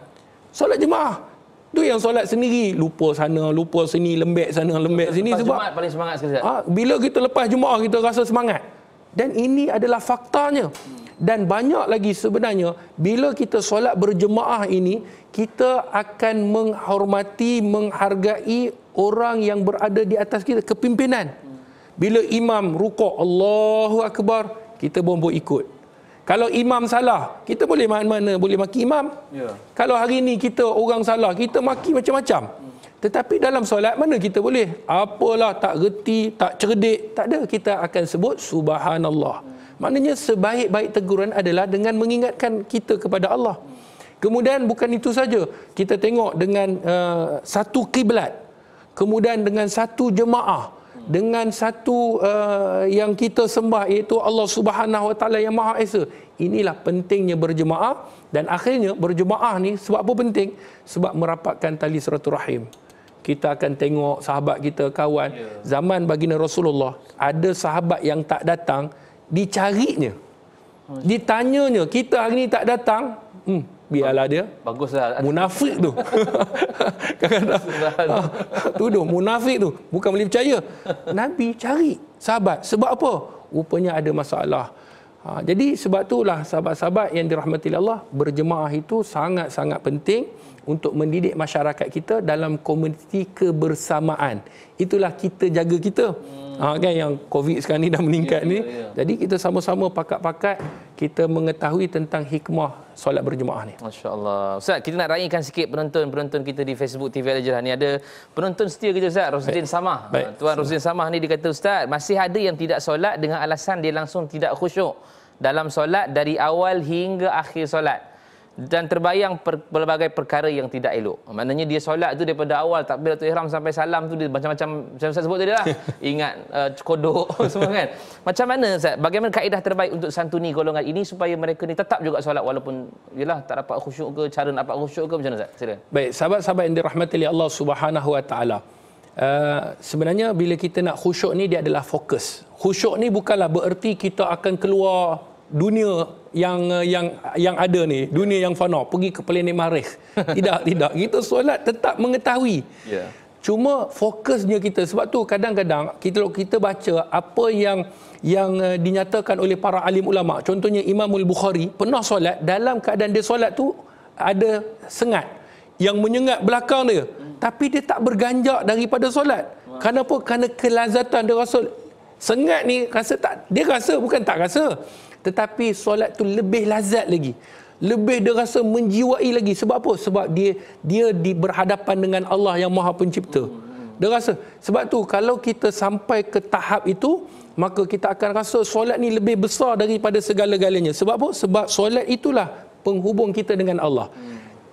solat jemaah tu yang solat sendiri lupa sana lupa sini lembek sana lembek sini lepas sebab jumaat paling semangat sekejap. ha, bila kita lepas jemaah kita rasa semangat dan ini adalah faktanya dan banyak lagi sebenarnya bila kita solat berjemaah ini kita akan menghormati menghargai orang yang berada di atas kita kepimpinan bila imam rukuk Allahu Akbar, kita bombo ikut. Kalau imam salah, kita boleh mana-mana boleh maki imam. Ya. Kalau hari ni kita orang salah, kita maki macam-macam. Tetapi dalam solat mana kita boleh? Apalah tak reti, tak cerdik, tak ada. Kita akan sebut subhanallah. Maknanya sebaik-baik teguran adalah dengan mengingatkan kita kepada Allah. Kemudian bukan itu saja. Kita tengok dengan uh, satu kiblat. Kemudian dengan satu jemaah dengan satu uh, yang kita sembah iaitu Allah Subhanahu Wa Taala yang Maha Esa. Inilah pentingnya berjemaah dan akhirnya berjemaah ni sebab apa penting? Sebab merapatkan tali silaturahim. Kita akan tengok sahabat kita, kawan. Yeah. Zaman baginda Rasulullah, ada sahabat yang tak datang, dicarinya. Ditanyanya, kita hari ni tak datang, hmm, biarlah dia baguslah munafik tu kadang-kadang ah, tuduh munafik tu bukan boleh percaya nabi cari sahabat sebab apa rupanya ada masalah ha, jadi sebab itulah sahabat-sahabat yang dirahmati Allah berjemaah itu sangat-sangat penting untuk mendidik masyarakat kita dalam komuniti kebersamaan itulah kita jaga kita hmm. Hmm. Ha, kan yang COVID sekarang ni dah meningkat yeah, ni. Yeah, yeah. Ya. Jadi kita sama-sama pakat-pakat kita mengetahui tentang hikmah solat berjemaah ni. Masya-Allah. Ustaz, kita nak raihkan sikit penonton-penonton kita di Facebook TV Al Jihad ni. Ada penonton setia kita Ustaz Rosdin Samah. Baik. Ah, Tuan Rosdin Samah ni dikata Ustaz, masih ada yang tidak solat dengan alasan dia langsung tidak khusyuk dalam solat dari awal hingga akhir solat dan terbayang pelbagai perkara yang tidak elok. Maknanya dia solat tu daripada awal takbiratul ihram sampai salam tu dia macam-macam macam saya sebut tadi lah. Ingat uh, kodok semua kan. Macam mana Ustaz? Bagaimana kaedah terbaik untuk santuni golongan ini supaya mereka ni tetap juga solat walaupun yalah tak dapat khusyuk ke cara nak dapat khusyuk ke macam mana Ustaz? Sila. Baik, sahabat-sahabat yang dirahmati oleh Allah Subhanahu Wa Taala. Uh, sebenarnya bila kita nak khusyuk ni dia adalah fokus. Khusyuk ni bukanlah bererti kita akan keluar dunia yang eh, yang yang ada ni dunia yang fana pergi ke planet marikh tidak tidak kita solat tetap mengetahui yeah. cuma fokusnya kita sebab tu kadang-kadang kita kita baca apa yang yang eh, dinyatakan oleh para alim ulama contohnya imamul bukhari pernah solat dalam keadaan dia solat tu ada sengat yang menyengat belakang dia hmm. tapi dia tak berganjak daripada solat wow. kenapa kerana kelazatan dia rasa sengat ni rasa tak dia rasa bukan tak rasa tetapi solat tu lebih lazat lagi. Lebih dia rasa menjiwai lagi. Sebab apa? Sebab dia dia di berhadapan dengan Allah yang maha pencipta. Dia rasa. Sebab tu kalau kita sampai ke tahap itu, maka kita akan rasa solat ni lebih besar daripada segala-galanya. Sebab apa? Sebab solat itulah penghubung kita dengan Allah.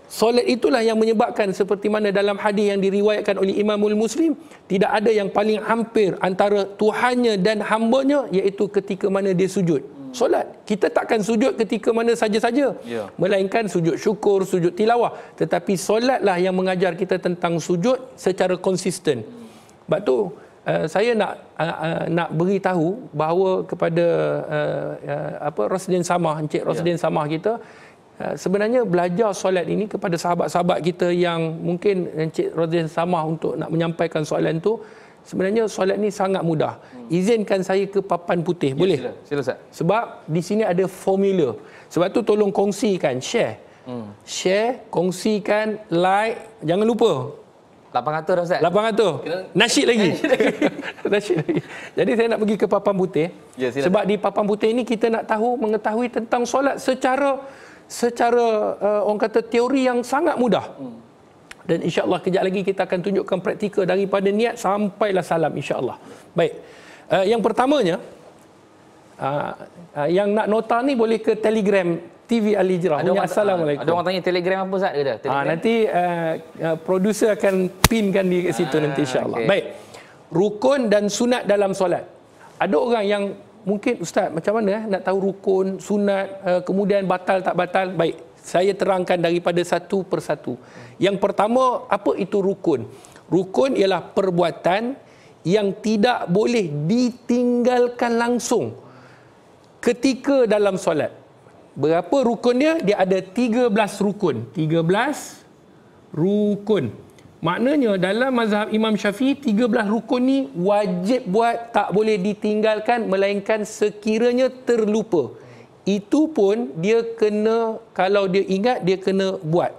Solat itulah yang menyebabkan seperti mana dalam hadis yang diriwayatkan oleh Imamul Muslim, tidak ada yang paling hampir antara Tuhannya dan hambanya iaitu ketika mana dia sujud. Hmm solat. Kita takkan sujud ketika mana saja-saja. Ya. Melainkan sujud syukur, sujud tilawah. Tetapi solatlah yang mengajar kita tentang sujud secara konsisten. Sebab tu uh, saya nak uh, uh, nak beritahu bahawa kepada uh, uh, apa Rosdin Samah, Encik Rosdin ya. Samah kita uh, sebenarnya belajar solat ini kepada sahabat-sahabat kita yang mungkin Encik Rosdin Samah untuk nak menyampaikan soalan tu sebenarnya solat ni sangat mudah. Izinkan saya ke papan putih, ya, boleh? Sila, sila, Ustaz. Sebab di sini ada formula. Sebab tu tolong kongsikan, share. Hmm. Share, kongsikan, like, jangan lupa. 800 dah, Ustaz. 800. Kena... Nasyid lagi. Nasyid lagi. Jadi saya nak pergi ke papan putih. Ya, sila. Sebab di papan putih ni kita nak tahu, mengetahui tentang solat secara secara uh, orang kata teori yang sangat mudah. Hmm dan insyaallah kejap lagi kita akan tunjukkan praktikal daripada niat sampailah salam insyaallah. Baik. Uh, yang pertamanya uh, uh, yang nak nota ni boleh ke Telegram TV Al Hijrah. Assalamualaikum. Ada orang tanya Telegram apa Ustaz kata? Ah, Telegram. Uh, nanti uh, uh, producer akan pinkan di situ uh, nanti insyaallah. Okay. Baik. Rukun dan sunat dalam solat. Ada orang yang mungkin ustaz macam mana eh, nak tahu rukun, sunat, uh, kemudian batal tak batal? Baik saya terangkan daripada satu persatu. Yang pertama, apa itu rukun? Rukun ialah perbuatan yang tidak boleh ditinggalkan langsung ketika dalam solat. Berapa rukunnya? Dia ada 13 rukun. 13 rukun. Maknanya dalam mazhab Imam Syafi'i 13 rukun ni wajib buat tak boleh ditinggalkan melainkan sekiranya terlupa itu pun dia kena kalau dia ingat dia kena buat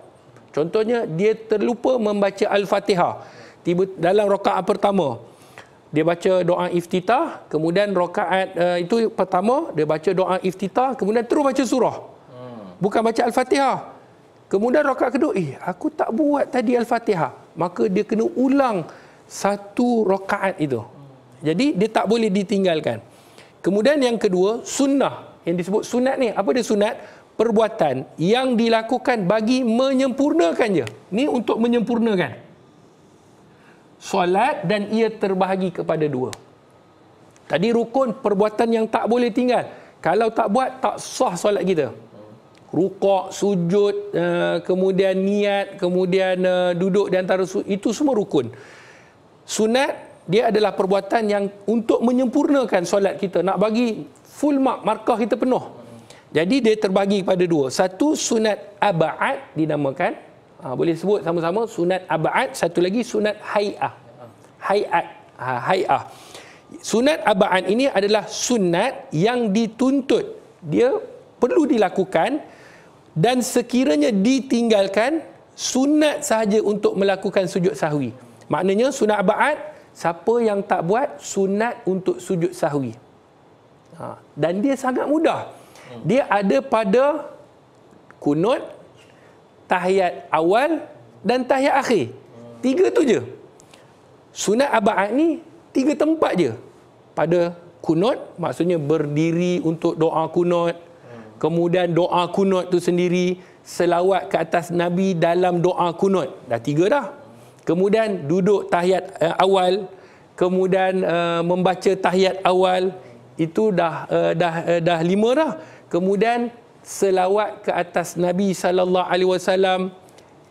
contohnya dia terlupa membaca al-fatihah tiba dalam rokaat pertama dia baca doa iftitah kemudian rokaat uh, itu pertama dia baca doa iftitah kemudian terus baca surah hmm. bukan baca al-fatihah kemudian rokaat kedua eh aku tak buat tadi al-fatihah maka dia kena ulang satu rokaat itu hmm. jadi dia tak boleh ditinggalkan kemudian yang kedua sunnah yang disebut sunat ni apa dia sunat perbuatan yang dilakukan bagi menyempurnakannya ni untuk menyempurnakan solat dan ia terbahagi kepada dua tadi rukun perbuatan yang tak boleh tinggal kalau tak buat tak sah solat kita rukuk sujud eh, kemudian niat kemudian eh, duduk di antara itu semua rukun sunat dia adalah perbuatan yang untuk menyempurnakan solat kita nak bagi full mark markah kita penuh jadi dia terbagi kepada dua satu sunat abaat dinamakan ha, boleh sebut sama-sama sunat abaat satu lagi sunat hai'ah hai'at ha, hai'ah sunat abaat ini adalah sunat yang dituntut dia perlu dilakukan dan sekiranya ditinggalkan sunat sahaja untuk melakukan sujud sahwi maknanya sunat abaat siapa yang tak buat sunat untuk sujud sahwi Ha. Dan dia sangat mudah. Dia ada pada kunut, tahiyat awal dan tahiyat akhir. Tiga tu je. Sunat abad ni tiga tempat je. Pada kunut, maksudnya berdiri untuk doa kunut. Kemudian doa kunut tu sendiri selawat ke atas Nabi dalam doa kunut. Dah tiga dah. Kemudian duduk tahiyat eh, awal. Kemudian uh, membaca tahiyat awal itu dah uh, dah uh, dah lima dah kemudian selawat ke atas Nabi sallallahu alaihi wasallam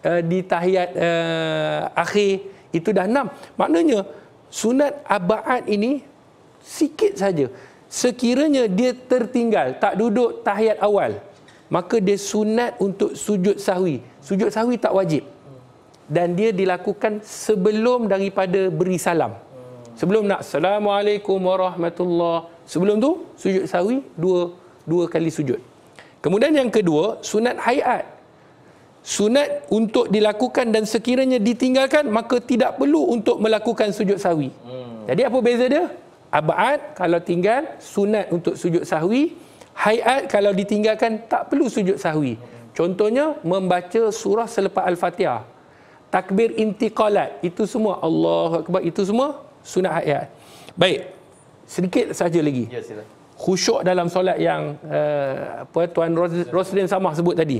eh, di tahiyat uh, akhir itu dah enam maknanya sunat abaat ini sikit saja sekiranya dia tertinggal tak duduk tahiyat awal maka dia sunat untuk sujud sahwi sujud sahwi tak wajib dan dia dilakukan sebelum daripada beri salam sebelum nak assalamualaikum warahmatullahi Sebelum tu sujud sawi dua dua kali sujud. Kemudian yang kedua sunat hayat. Sunat untuk dilakukan dan sekiranya ditinggalkan maka tidak perlu untuk melakukan sujud sawi. Hmm. Jadi apa beza dia? Abad kalau tinggal sunat untuk sujud sawi, hayat kalau ditinggalkan tak perlu sujud sawi. Contohnya membaca surah selepas al-Fatihah. Takbir intiqalat itu semua Allah. akbar itu semua sunat hayat. Baik sedikit saja lagi. Ya, sila. Khusyuk dalam solat yang uh, apa Tuan Ros- Roslin sama sebut tadi.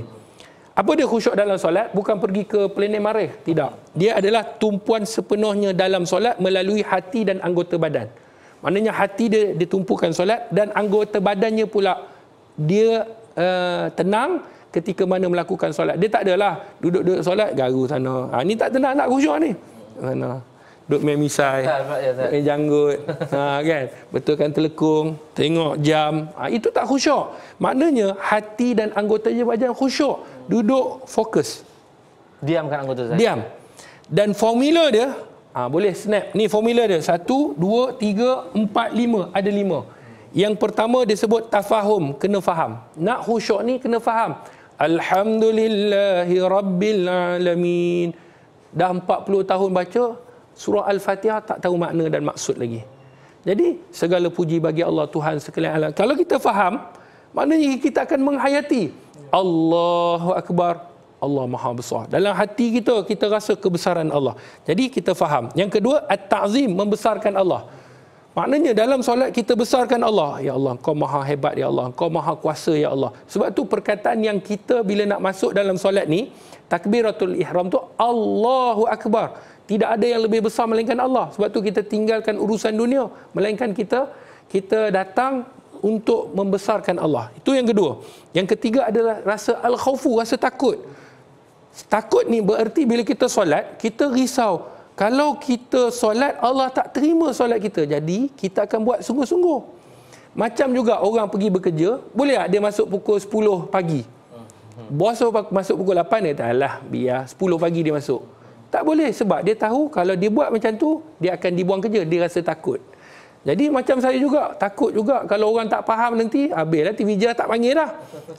Apa dia khusyuk dalam solat? Bukan pergi ke plenum marih, tidak. Dia adalah tumpuan sepenuhnya dalam solat melalui hati dan anggota badan. Maknanya hati dia ditumpukan solat dan anggota badannya pula dia uh, tenang ketika mana melakukan solat. Dia tak adalah duduk-duduk solat garu sana. Ha, ni tak tenang nak khusyuk ni. Sana. Hmm. Duduk main misai tak, main janggut ha, kan betulkan telekung tengok jam ha, itu tak khusyuk maknanya hati dan anggota badan khusyuk duduk fokus diamkan anggota saya diam dan formula dia ha, boleh snap ni formula dia satu dua tiga empat lima ada lima yang pertama dia sebut tafahum kena faham nak khusyuk ni kena faham Alhamdulillahi Rabbil Alamin Dah 40 tahun baca surah Al-Fatihah tak tahu makna dan maksud lagi. Jadi segala puji bagi Allah Tuhan sekalian alam. Kalau kita faham, maknanya kita akan menghayati Allahu Akbar, Allah Maha Besar. Dalam hati kita, kita rasa kebesaran Allah. Jadi kita faham. Yang kedua, At-Ta'zim, membesarkan Allah. Maknanya dalam solat kita besarkan Allah. Ya Allah, kau maha hebat ya Allah. Kau maha kuasa ya Allah. Sebab tu perkataan yang kita bila nak masuk dalam solat ni, takbiratul ihram tu Allahu Akbar. Akbar. Tidak ada yang lebih besar melainkan Allah. Sebab tu kita tinggalkan urusan dunia. Melainkan kita, kita datang untuk membesarkan Allah. Itu yang kedua. Yang ketiga adalah rasa al-khawfu, rasa takut. Takut ni bererti bila kita solat, kita risau. Kalau kita solat, Allah tak terima solat kita. Jadi, kita akan buat sungguh-sungguh. Macam juga orang pergi bekerja, boleh tak dia masuk pukul 10 pagi? Bos hmm. masuk pukul 8, dia tak lah, biar 10 pagi dia masuk. Tak boleh sebab dia tahu kalau dia buat macam tu, dia akan dibuang kerja, dia rasa takut. Jadi macam saya juga, takut juga kalau orang tak faham nanti, habislah TV Jaya tak panggil dah.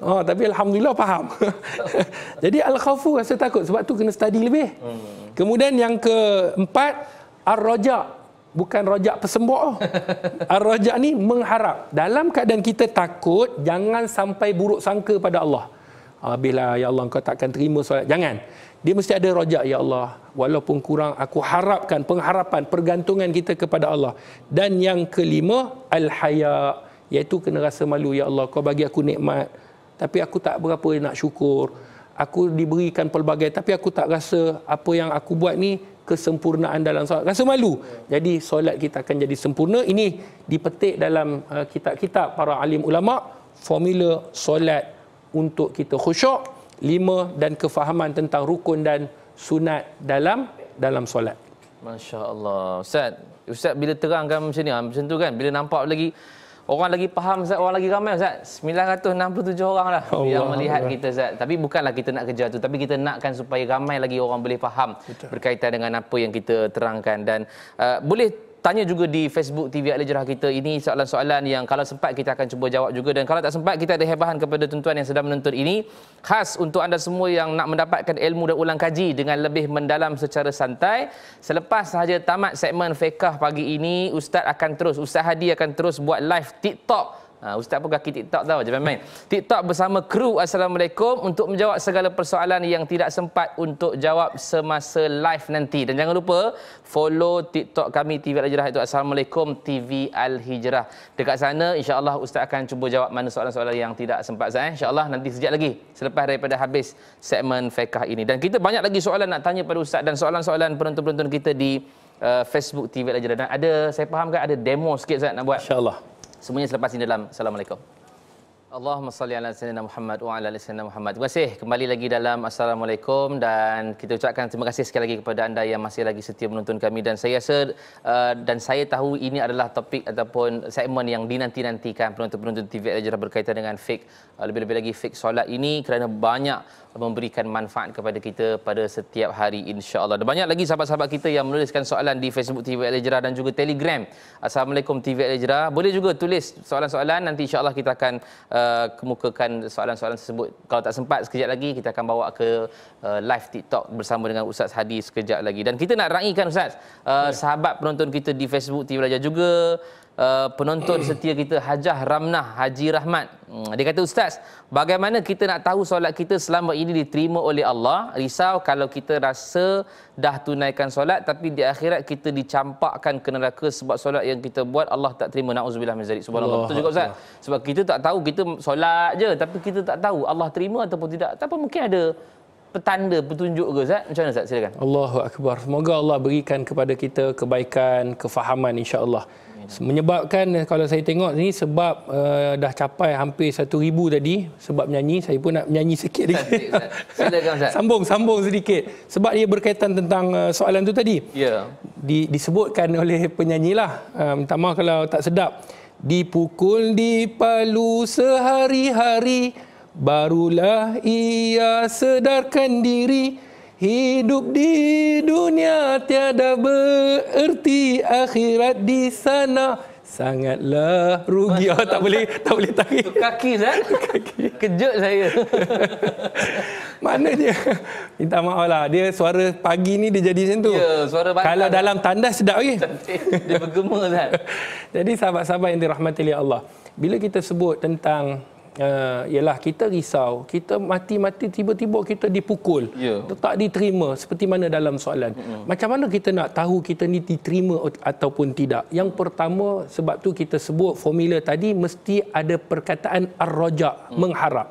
Oh, tapi Alhamdulillah faham. Jadi Al-Khawfu rasa takut sebab tu kena study lebih. Kemudian yang keempat, Ar-Rajak. Bukan rojak pesembok. Ar-Rajak ni mengharap. Dalam keadaan kita takut, jangan sampai buruk sangka pada Allah. Habislah, Ya Allah, kau takkan terima solat. Jangan. Dia mesti ada rojak, Ya Allah. Walaupun kurang, aku harapkan pengharapan, pergantungan kita kepada Allah. Dan yang kelima, Al-Hayak. Iaitu kena rasa malu, Ya Allah. Kau bagi aku nikmat. Tapi aku tak berapa nak syukur. Aku diberikan pelbagai. Tapi aku tak rasa apa yang aku buat ni kesempurnaan dalam solat. Rasa malu. Jadi solat kita akan jadi sempurna. Ini dipetik dalam uh, kitab-kitab para alim ulama' formula solat untuk kita khusyuk lima dan kefahaman tentang rukun dan sunat dalam dalam solat. Masya Allah. Ustaz, Ustaz bila terangkan macam ni, ah, macam tu kan, bila nampak lagi, Orang lagi faham Ustaz, orang lagi ramai Ustaz. 967 orang lah Allah yang melihat Allah. kita Ustaz. Tapi bukanlah kita nak kejar tu. Tapi kita nakkan supaya ramai lagi orang boleh faham Betul. berkaitan dengan apa yang kita terangkan. Dan uh, boleh tanya juga di Facebook TV Al Hijrah kita ini soalan-soalan yang kalau sempat kita akan cuba jawab juga dan kalau tak sempat kita ada hebahan kepada tuan-tuan yang sedang menonton ini khas untuk anda semua yang nak mendapatkan ilmu dan ulang kaji dengan lebih mendalam secara santai selepas sahaja tamat segmen fiqh pagi ini ustaz akan terus Ustaz Hadi akan terus buat live TikTok Ha, ustaz pun kaki TikTok tau jangan main. TikTok bersama kru Assalamualaikum untuk menjawab segala persoalan yang tidak sempat untuk jawab semasa live nanti. Dan jangan lupa follow TikTok kami TV Al Hijrah itu Assalamualaikum TV Al Hijrah. Dekat sana insyaAllah ustaz akan cuba jawab mana soalan-soalan yang tidak sempat saya. Eh. insyaAllah nanti sejak lagi selepas daripada habis segmen fiqh ini. Dan kita banyak lagi soalan nak tanya pada ustaz dan soalan-soalan penonton-penonton kita di uh, Facebook TV Al Hijrah. Dan ada saya fahamkan ada demo sikit saya nak buat. InsyaAllah semuanya selepas ini dalam assalamualaikum Allahumma salli ala sayyidina Muhammad wa ala ali sayyidina Muhammad. Terima kasih kembali lagi dalam assalamualaikum dan kita ucapkan terima kasih sekali lagi kepada anda yang masih lagi setia menonton kami dan saya rasa uh, dan saya tahu ini adalah topik ataupun segmen yang dinanti-nantikan penonton-penonton TV al jazeera berkaitan dengan fik uh, lebih-lebih lagi fik solat ini kerana banyak memberikan manfaat kepada kita pada setiap hari Insya Allah. Dan banyak lagi sahabat-sahabat kita yang menuliskan soalan di Facebook TV al dan juga Telegram. Assalamualaikum TV al Boleh juga tulis soalan-soalan nanti Insya Allah kita akan uh, kemukakan soalan-soalan tersebut. Kalau tak sempat sekejap lagi kita akan bawa ke uh, live TikTok bersama dengan Ustaz Hadi sekejap lagi. Dan kita nak raikan Ustaz uh, ya. sahabat penonton kita di Facebook TV al juga Uh, penonton setia kita Hajah Ramnah Haji Rahmat. Hmm, dia kata ustaz, bagaimana kita nak tahu solat kita selama ini diterima oleh Allah? Risau kalau kita rasa dah tunaikan solat tapi di akhirat kita dicampakkan ke neraka sebab solat yang kita buat Allah tak terima. Nauzubillah min Subhanallah. Betul juga ustaz. Sebab kita tak tahu kita solat je tapi kita tak tahu Allah terima ataupun tidak. Tapi mungkin ada petanda petunjuk ke Ustaz? Macam mana Ustaz? Silakan. Allahu akbar. Semoga Allah berikan kepada kita kebaikan, kefahaman Insyaallah. Menyebabkan eh, kalau saya tengok ni sebab uh, dah capai hampir satu ribu tadi sebab menyanyi saya pun nak menyanyi sikit lagi. sambung sambung sedikit sebab dia berkaitan tentang uh, soalan tu tadi. Ya. Di, disebutkan oleh penyanyi lah. Uh, minta maaf kalau tak sedap. Dipukul di palu sehari-hari barulah ia sedarkan diri. Hidup di dunia tiada bererti akhirat di sana sangatlah rugi. Oh, tak boleh tak boleh tarik. Kaki kan? Kaki. Kejut saya. Maknanya minta maaf lah. Dia suara pagi ni dia jadi macam tu. Ya, suara pagi. Kalau dalam tandas sedap lagi. Dia bergema kan. Jadi sahabat-sahabat yang dirahmati oleh Allah. Bila kita sebut tentang uh, eh, ialah kita risau kita mati-mati tiba-tiba kita dipukul yeah. tak diterima seperti mana dalam soalan mm-hmm. macam mana kita nak tahu kita ni diterima ataupun tidak yang pertama sebab tu kita sebut formula tadi mesti ada perkataan ar-rajak mm. mengharap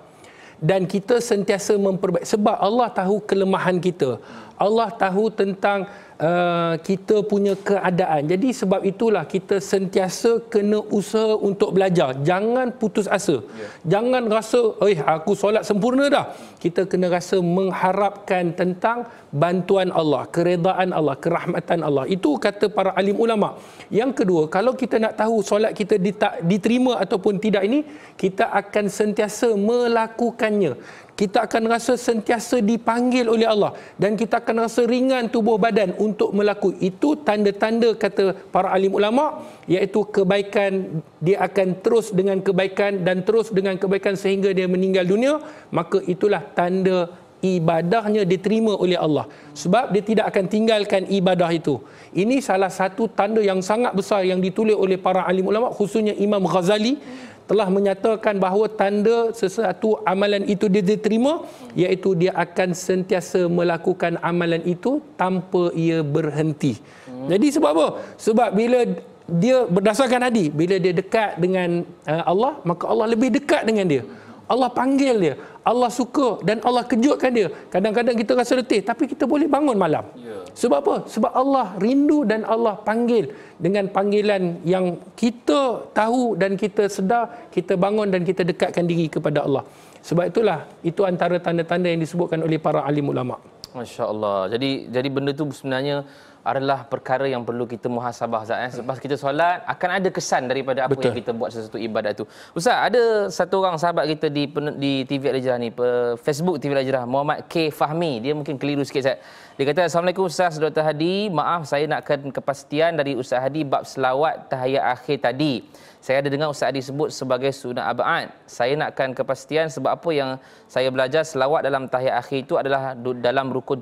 dan kita sentiasa memperbaiki sebab Allah tahu kelemahan kita Allah tahu tentang uh, kita punya keadaan. Jadi sebab itulah kita sentiasa kena usaha untuk belajar. Jangan putus asa. Yeah. Jangan rasa, eh aku solat sempurna dah. Kita kena rasa mengharapkan tentang bantuan Allah, keredaan Allah, kerahmatan Allah. Itu kata para alim ulama. Yang kedua, kalau kita nak tahu solat kita diterima ataupun tidak ini, kita akan sentiasa melakukannya kita akan rasa sentiasa dipanggil oleh Allah dan kita akan rasa ringan tubuh badan untuk melakukan itu tanda-tanda kata para alim ulama iaitu kebaikan dia akan terus dengan kebaikan dan terus dengan kebaikan sehingga dia meninggal dunia maka itulah tanda ibadahnya diterima oleh Allah sebab dia tidak akan tinggalkan ibadah itu ini salah satu tanda yang sangat besar yang ditulis oleh para alim ulama khususnya Imam Ghazali telah menyatakan bahawa tanda sesuatu amalan itu dia diterima iaitu dia akan sentiasa melakukan amalan itu tanpa ia berhenti. Hmm. Jadi sebab apa? Sebab bila dia berdasarkan hadis bila dia dekat dengan uh, Allah maka Allah lebih dekat dengan dia. Allah panggil dia. Allah suka dan Allah kejutkan dia. Kadang-kadang kita rasa letih tapi kita boleh bangun malam. Ya. Sebab apa? Sebab Allah rindu dan Allah panggil dengan panggilan yang kita tahu dan kita sedar, kita bangun dan kita dekatkan diri kepada Allah. Sebab itulah itu antara tanda-tanda yang disebutkan oleh para alim ulama. Masya-Allah. Jadi jadi benda tu sebenarnya adalah perkara yang perlu kita muhasabah Ustaz eh. Selepas kita solat akan ada kesan daripada apa Betul. yang kita buat sesuatu ibadat tu. Ustaz, ada satu orang sahabat kita di di TV Al Hijrah ni, Facebook TV Al Hijrah, Muhammad K Fahmi, dia mungkin keliru sikit Ustaz. Dia kata Assalamualaikum Ustaz Dr. Hadi Maaf saya nakkan kepastian dari Ustaz Hadi Bab selawat tahayat akhir tadi Saya ada dengar Ustaz Hadi sebut sebagai sunat abad Saya nakkan kepastian sebab apa yang saya belajar Selawat dalam tahayat akhir itu adalah dalam rukun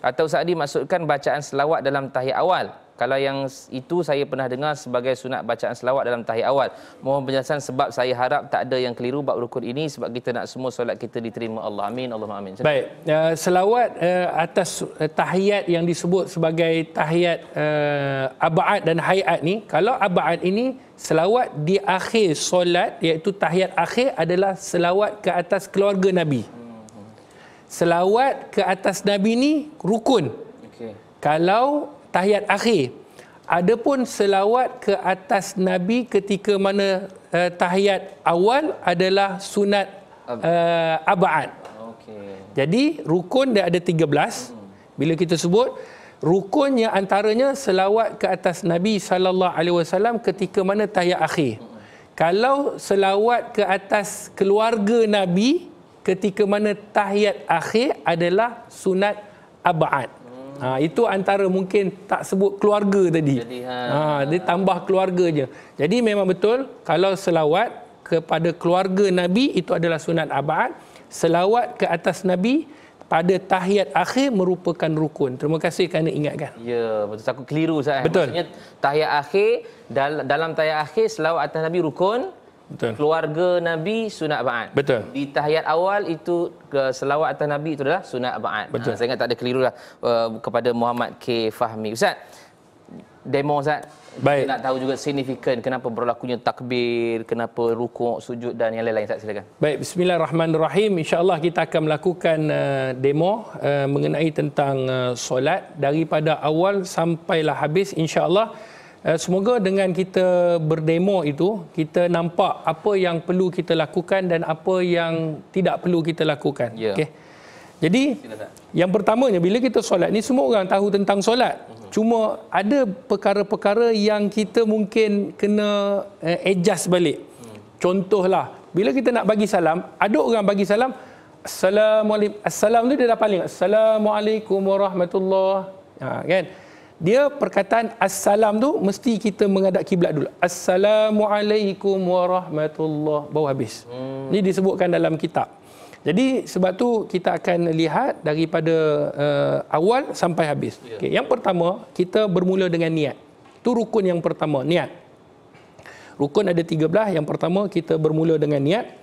atau Sa'di maksudkan bacaan selawat dalam tahiyat awal. Kalau yang itu saya pernah dengar sebagai sunat bacaan selawat dalam tahiyat awal. Mohon penjelasan sebab saya harap tak ada yang keliru bab rukun ini sebab kita nak semua solat kita diterima Allah. Amin. Allah amin. Baik. Eh, selawat eh, atas eh, tahiyat yang disebut sebagai tahiyat uh, abad dan hayat ni, kalau abad ini selawat di akhir solat iaitu tahiyat akhir adalah selawat ke atas keluarga Nabi. Hmm selawat ke atas Nabi ni rukun. Okay. Kalau tahiyat akhir. ada pun selawat ke atas Nabi ketika mana uh, tahiyat awal adalah sunat uh, abad. Okay. Jadi rukun dia ada 13. Hmm. Bila kita sebut rukunnya antaranya selawat ke atas Nabi saw ketika mana tahiyat akhir. Hmm. Kalau selawat ke atas keluarga Nabi ketika mana tahiyat akhir adalah sunat abad. Ha, itu antara mungkin tak sebut keluarga tadi. Ha. ha, dia tambah keluarga je. Jadi memang betul kalau selawat kepada keluarga Nabi itu adalah sunat abad. Selawat ke atas Nabi pada tahiyat akhir merupakan rukun. Terima kasih kerana ingatkan. Ya, betul. Takut keliru saya. Betul. Maksudnya tahiyat akhir, dalam, dalam tahiyat akhir selawat atas Nabi rukun. Betul. Keluarga Nabi sunat ba'at. Betul. Di tahiyat awal itu ke selawat atas Nabi itu adalah sunat ba'at. Ha, Betul. Ha, saya ingat tak ada keliru lah uh, kepada Muhammad K. Fahmi. Ustaz, demo Ustaz. Baik. Kita nak tahu juga signifikan kenapa berlakunya takbir, kenapa rukuk, sujud dan yang lain-lain. Ustaz silakan. Baik. Bismillahirrahmanirrahim. InsyaAllah kita akan melakukan uh, demo uh, mengenai tentang uh, solat daripada awal sampailah habis. InsyaAllah. Eh, semoga dengan kita berdemo itu kita nampak apa yang perlu kita lakukan dan apa yang tidak perlu kita lakukan yeah. okey jadi yang pertamanya bila kita solat ni semua orang tahu tentang solat mhm. cuma ada perkara-perkara yang kita mungkin kena uh, adjust balik hmm. contohlah bila kita nak bagi salam ada orang bagi salam assalamualaikum assalam tu dia paling assalamualaikum warahmatullahi ha, kan dia perkataan assalam tu mesti kita menghadap kiblat dulu. Assalamualaikum warahmatullahi bawah habis. Hmm. Ini disebutkan dalam kitab. Jadi sebab tu kita akan lihat daripada uh, awal sampai habis. Yeah. Okay. yang pertama kita bermula dengan niat. Tu rukun yang pertama, niat. Rukun ada 13. Yang pertama kita bermula dengan niat.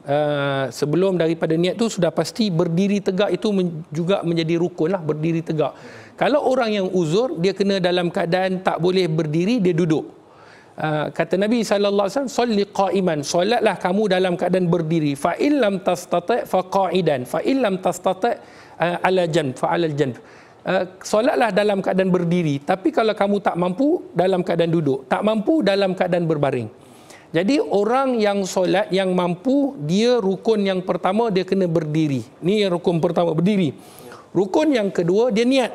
Uh, sebelum daripada niat tu sudah pasti berdiri tegak itu men- juga menjadi rukun lah berdiri tegak kalau orang yang uzur dia kena dalam keadaan tak boleh berdiri dia duduk uh, kata Nabi SAW soli qaiman solatlah kamu dalam keadaan berdiri fa illam tastata' fa qa'idan fa illam tastata' uh, eh, ala janb fa ala uh, solatlah dalam keadaan berdiri tapi kalau kamu tak mampu dalam keadaan duduk tak mampu dalam keadaan berbaring jadi orang yang solat yang mampu dia rukun yang pertama dia kena berdiri. Ni yang rukun pertama berdiri. Rukun yang kedua dia niat.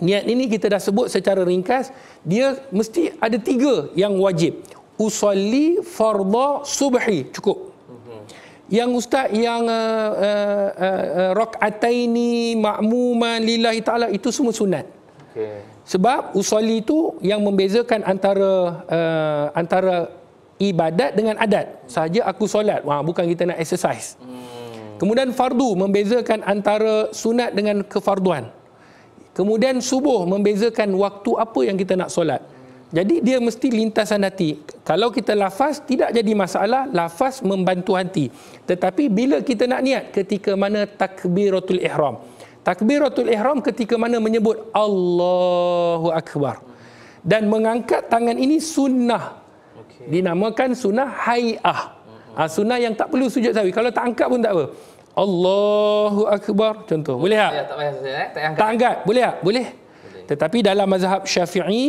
Niat ini kita dah sebut secara ringkas dia mesti ada tiga yang wajib. Usalli fardha subhi cukup. Yang ustaz yang uh, uh, uh, uh ini makmuman lillahi taala itu semua sunat. Okay. Sebab usali itu yang membezakan antara uh, antara ibadat dengan adat. Saja aku solat. Wah, bukan kita nak exercise. Hmm. Kemudian fardu membezakan antara sunat dengan kefarduan. Kemudian subuh membezakan waktu apa yang kita nak solat. Jadi dia mesti lintasan hati. Kalau kita lafaz tidak jadi masalah, lafaz membantu hati. Tetapi bila kita nak niat ketika mana takbiratul ihram. Takbiratul ihram ketika mana menyebut Allahu akbar. Dan mengangkat tangan ini sunnah Dinamakan sunnah hai'ah. Ha, sunnah yang tak perlu sujud sahwi. Kalau tak angkat pun tak apa. Allahu Akbar. Contoh. Boleh tak? Ya, tak, payah, eh. tak, angkat. tak angkat. Boleh tak? Boleh. Boleh. Tetapi dalam mazhab syafi'i,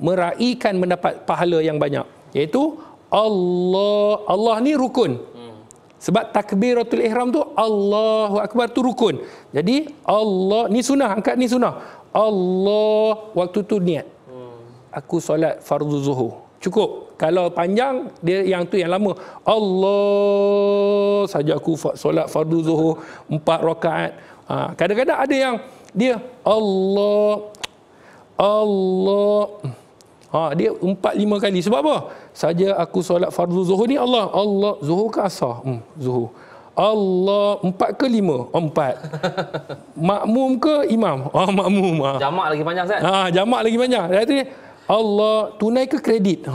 meraihkan mendapat pahala yang banyak. Iaitu Allah Allah ni rukun. Hmm. Sebab takbiratul ihram tu Allahu akbar tu rukun. Jadi Allah ni sunnah angkat ni sunnah. Allah waktu tu niat. Hmm. Aku solat fardu zuhur. Cukup kalau panjang dia yang tu yang lama Allah saja aku solat fardu zuhur empat rakaat ha, kadang-kadang ada yang dia Allah Allah ha, dia empat lima kali sebab apa saja aku solat fardu zuhur ni Allah Allah zuhur ke asar hmm, zuhur Allah empat ke lima oh, empat makmum ke imam ah makmum ah jamak lagi panjang kan ah jamak lagi panjang dia Allah tunai ke kredit?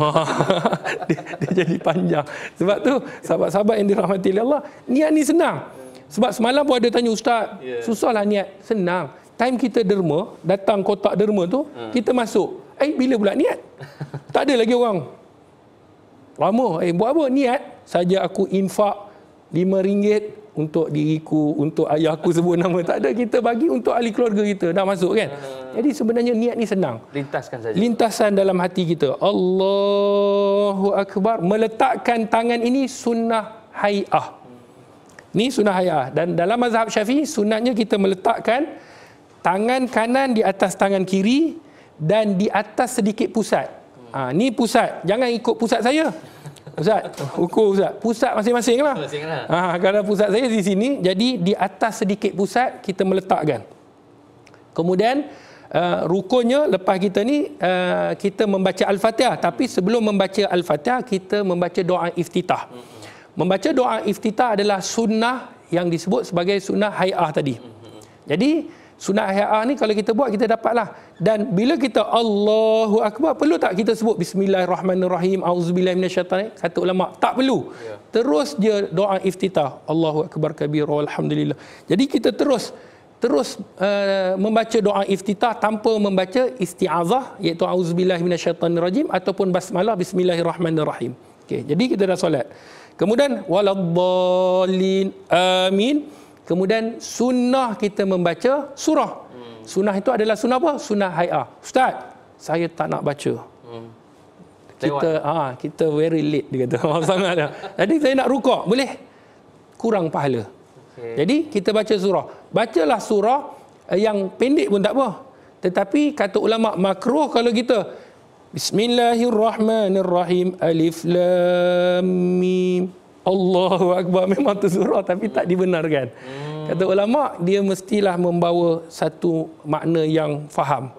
dia, dia jadi panjang. Sebab tu sahabat-sahabat yang dirahmati oleh Allah, niat ni senang. Sebab semalam pun ada tanya ustaz, susahlah niat. Senang. Time kita derma, datang kotak derma tu, hmm. kita masuk. Eh bila pula niat? tak ada lagi orang. Lama. Eh buat apa niat? Saja aku infak rm ringgit untuk diriku, untuk ayahku sebut nama. Tak ada kita bagi untuk ahli keluarga kita. Dah masuk kan? Hmm. Jadi sebenarnya niat ni senang. Lintaskan saja. Lintasan dalam hati kita. Allahu Akbar. Meletakkan tangan ini sunnah hai'ah. Ni sunnah hai'ah. Dan dalam mazhab syafi'i, sunnahnya kita meletakkan tangan kanan di atas tangan kiri dan di atas sedikit pusat. Ha, ni pusat. Jangan ikut pusat saya. Ustaz, ukur Ustaz. Pusat masing-masing lah. Masing-masing lah. Ha, kalau pusat saya di sini, jadi di atas sedikit pusat kita meletakkan. Kemudian, uh, rukunnya lepas kita ni, uh, kita membaca Al-Fatihah. Tapi sebelum membaca Al-Fatihah, kita membaca doa iftitah. Membaca doa iftitah adalah sunnah yang disebut sebagai sunnah hay'ah tadi. Jadi, Sunat ihya ni kalau kita buat kita dapatlah. Dan bila kita Allahu akbar perlu tak kita sebut bismillahirrahmanirrahim auzubillahi kata ulama tak perlu. Yeah. Terus je doa iftitah Allahu akbar kabir walhamdulillah. Jadi kita terus terus uh, membaca doa iftitah tanpa membaca isti'azah iaitu auzubillahi ataupun basmalah bismillahirrahmanirrahim. okay jadi kita dah solat. Kemudian waladdallin amin. Kemudian sunnah kita membaca surah. Hmm. Sunnah itu adalah sunnah apa? Sunnah hai'ah. Ustaz, saya tak nak baca. Hmm. Kita ah ha, kita very late dia kata. sangat dah. Jadi saya nak rukuk, boleh? Kurang pahala. Okay. Jadi kita baca surah. Bacalah surah eh, yang pendek pun tak apa. Tetapi kata ulama makruh kalau kita Bismillahirrahmanirrahim Alif Lam Mim. Allahu Akbar memang tu surah tapi tak dibenarkan. Hmm. Kata ulama dia mestilah membawa satu makna yang faham.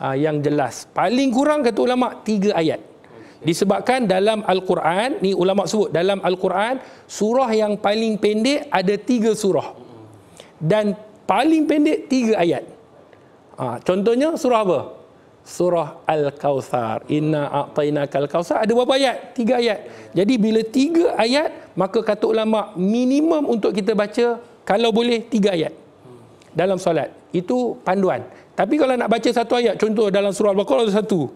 Uh, yang jelas. Paling kurang kata ulama tiga ayat. Disebabkan dalam Al-Quran, ni ulama sebut dalam Al-Quran, surah yang paling pendek ada tiga surah. Hmm. Dan paling pendek tiga ayat. Ha, contohnya surah apa? surah Al-Kawthar. Inna a'tainaka al-kawthar. Ada berapa ayat? Tiga ayat. Jadi bila tiga ayat, maka kata ulama minimum untuk kita baca, kalau boleh tiga ayat. Dalam solat. Itu panduan. Tapi kalau nak baca satu ayat, contoh dalam surah Al-Baqarah ada satu.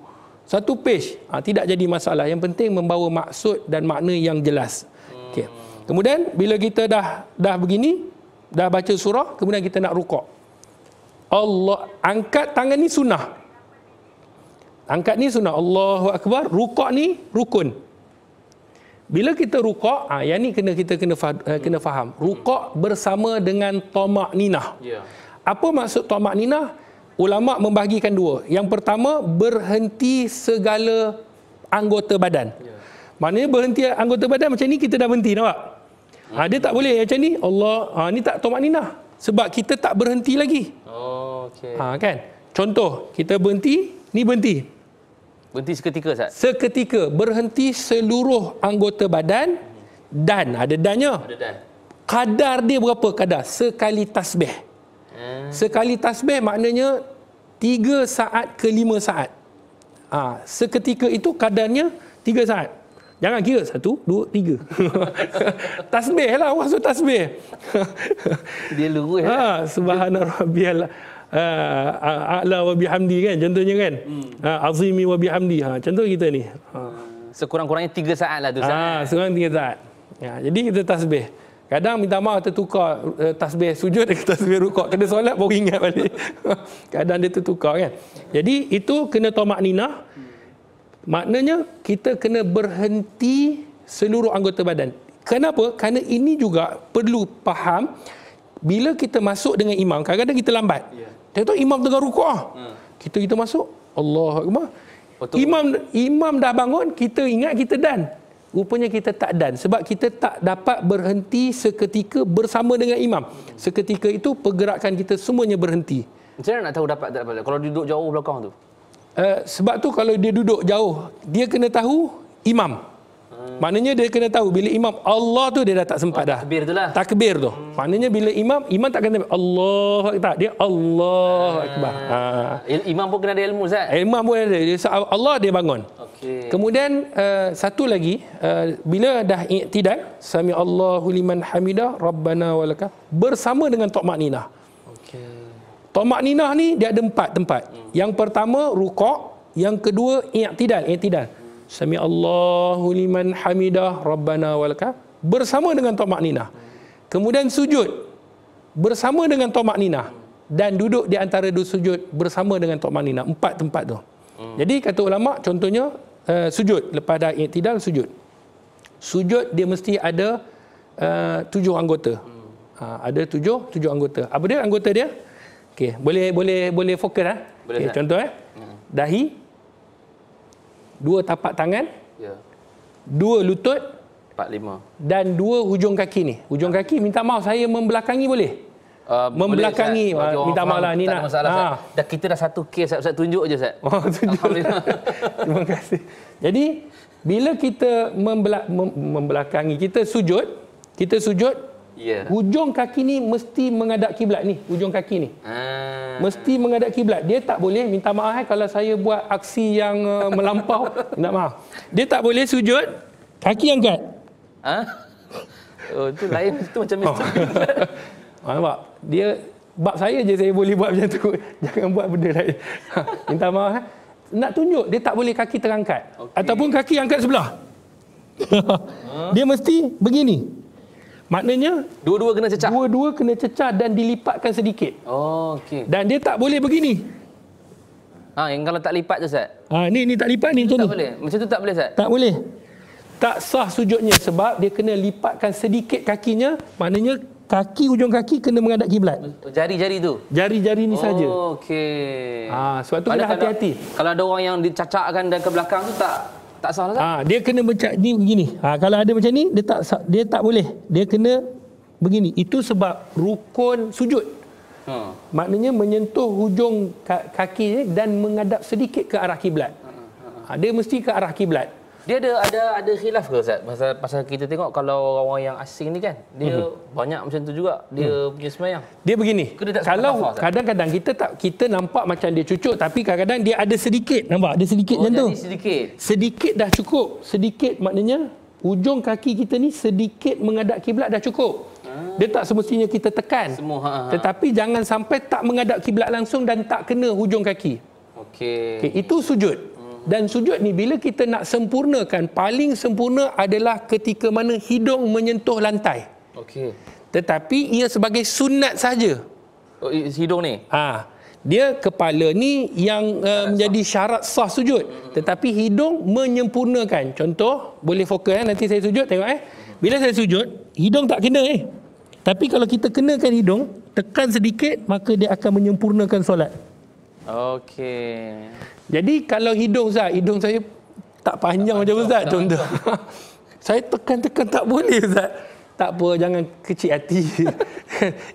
Satu page. Ha, tidak jadi masalah. Yang penting membawa maksud dan makna yang jelas. Okay. Kemudian bila kita dah dah begini, dah baca surah, kemudian kita nak rukuk. Allah angkat tangan ni sunnah. Angkat ni sunnah Allahu Akbar, rukuk ni rukun. Bila kita rukuk, ah ha, yang ni kena kita kena eh, kena faham. Rukuk bersama dengan tomak ninah. Yeah. Apa maksud tomak ninah? Ulama membahagikan dua. Yang pertama berhenti segala anggota badan. Yeah. Maknanya berhenti anggota badan macam ni kita dah berhenti nampak? Ha, dia tak boleh macam ni. Allah, ha, ni tak tomak ninah. Sebab kita tak berhenti lagi. Oh, okay. ha, ah, kan? Contoh, kita berhenti, ni berhenti. Berhenti seketika Ustaz? Seketika berhenti seluruh anggota badan dan ada dannya. Ada dan. Kadar dia berapa kadar? Sekali tasbih. Hmm. Sekali tasbih maknanya 3 saat ke 5 saat. Ha, seketika itu kadarnya 3 saat. Jangan kira satu, dua, tiga. tasbih lah, orang suruh tasbih. dia lurus. Eh? Ha, subhanallah uh, a'la wa bihamdi kan contohnya kan hmm. uh, azimi wa bihamdi ha contoh kita ni ha. sekurang-kurangnya 3 saat lah tu ha, sekurang tiga saat ya, jadi kita tasbih kadang minta maaf tertukar uh, tasbih sujud dengan tasbih rukuk kena solat baru ingat balik kadang dia tertukar kan jadi itu kena tomak nina maknanya kita kena berhenti seluruh anggota badan kenapa kerana ini juga perlu faham bila kita masuk dengan imam kadang-kadang kita lambat yeah. Tengok tahu imam tengah rukuah. Hmm. Kita kita masuk. Allah Akbar. Betul. Oh, imam imam dah bangun, kita ingat kita dan. Rupanya kita tak dan sebab kita tak dapat berhenti seketika bersama dengan imam. Seketika itu pergerakan kita semuanya berhenti. Macam mana nak tahu dapat tak dapat? Kalau duduk jauh belakang tu. Uh, sebab tu kalau dia duduk jauh, dia kena tahu imam. Maknanya dia kena tahu bila imam Allah tu dia dah tak sempat oh, dah. Takbir tu lah. Takbir tu. Hmm. Maknanya bila imam, imam tak kena Allah tak. Dia Allah hmm. Ah. Akbar. Ha. Imam pun kena ada ilmu Zat. Eh, imam pun ada. Dia, Allah dia bangun. Okay. Kemudian uh, satu lagi. Uh, bila dah tidak. Sami Allahu liman hamidah Rabbana walaka. Bersama dengan Tok Ninah. Okay. Tok Ninah ni dia ada empat tempat. Hmm. Yang pertama rukuk. Yang kedua i'tidal. I'tidal. Hmm. Sami Allahu liman hamidah Rabbana walaka bersama dengan tomak nina. Kemudian sujud bersama dengan tomak nina dan duduk di antara dua sujud bersama dengan tomak nina. Empat tempat tu. Hmm. Jadi kata ulama contohnya uh, sujud lepas dah iktidal sujud. Sujud dia mesti ada uh, tujuh anggota. Hmm. Ha, ada tujuh tujuh anggota. Apa dia anggota dia? Okey, boleh boleh boleh fokus ah. Ha? Okay, contoh eh. Hmm. Dahi, dua tapak tangan, ya. dua lutut, empat lima, dan dua hujung kaki ni. Hujung ya. kaki minta maaf saya membelakangi boleh. Uh, membelakangi boleh, Ustaz, ah, minta maaf lah ni nak masalah, ha. dah kita dah satu kes saya tunjuk aje saya. oh, tunjuk. terima kasih jadi bila kita membelak, membelakangi kita sujud kita sujud Yeah. Hujung kaki ni mesti menghadap kiblat ni, hujung kaki ni. Hmm. Mesti menghadap kiblat. Dia tak boleh minta maaf eh kalau saya buat aksi yang uh, melampau, minta maaf. Dia tak boleh sujud kaki angkat. Ha? Oh, tu lain tu macam macam. Mana pak? Dia bab saya je saya boleh buat macam tu. Jangan buat benda lain. Ha, minta maaf eh. Nak tunjuk dia tak boleh kaki terangkat okay. ataupun kaki angkat sebelah. dia mesti begini. Maknanya dua-dua kena cecah. Dua-dua kena cecah dan dilipatkan sedikit. Oh, okey. Dan dia tak boleh begini. Ha, yang kalau tak lipat tu, Ustaz. Ha, ni ni tak lipat ni macam tu. Tak boleh. Macam tu tak boleh, Ustaz. Tak boleh. Tak sah sujudnya sebab dia kena lipatkan sedikit kakinya, maknanya kaki ujung kaki kena menghadap kiblat. Oh, jari-jari tu. Jari-jari ni saja. Oh, okey. Ha, sebab tu kena hati-hati. Kalau ada orang yang dicacakkan dan ke belakang tu tak tak sah lah. Ha, ah, dia kena macam ni begini. Ha, kalau ada macam ni dia tak dia tak boleh. Dia kena begini. Itu sebab rukun sujud. Ha. Maknanya menyentuh hujung kaki dan menghadap sedikit ke arah kiblat. Ha, ha, ha. ha, dia mesti ke arah kiblat. Dia ada ada ada khilaf ke Ustaz? Pasal pasal kita tengok kalau orang-orang yang asing ni kan, dia mm-hmm. banyak macam tu juga. Dia mm. punya sembahyang. Dia begini. Dia kalau kadang-kadang kita tak kita nampak macam dia cucuk tapi kadang-kadang dia ada sedikit nampak, ada sedikit oh, macam tu. sedikit. Sedikit dah cukup. Sedikit maknanya ujung kaki kita ni sedikit menghadap kiblat dah cukup. Ah. Dia tak semestinya kita tekan. Semua, ha, ha. ha. Tetapi jangan sampai tak menghadap kiblat langsung dan tak kena hujung kaki. Okey. Okay, itu sujud dan sujud ni bila kita nak sempurnakan paling sempurna adalah ketika mana hidung menyentuh lantai. Okay. Tetapi ia sebagai sunat saja. Oh, hidung ni. Ha. Dia kepala ni yang uh, menjadi syarat sah sujud. Hmm. Tetapi hidung menyempurnakan. Contoh, boleh fokus eh nanti saya sujud tengok eh. Bila saya sujud, hidung tak kena eh. Tapi kalau kita kenakan hidung, tekan sedikit maka dia akan menyempurnakan solat. Okey. Jadi kalau hidung saya, hidung saya tak panjang macam Ustaz tak contoh. Tak saya tekan-tekan tak boleh Ustaz. Tak apa, jangan kecil hati.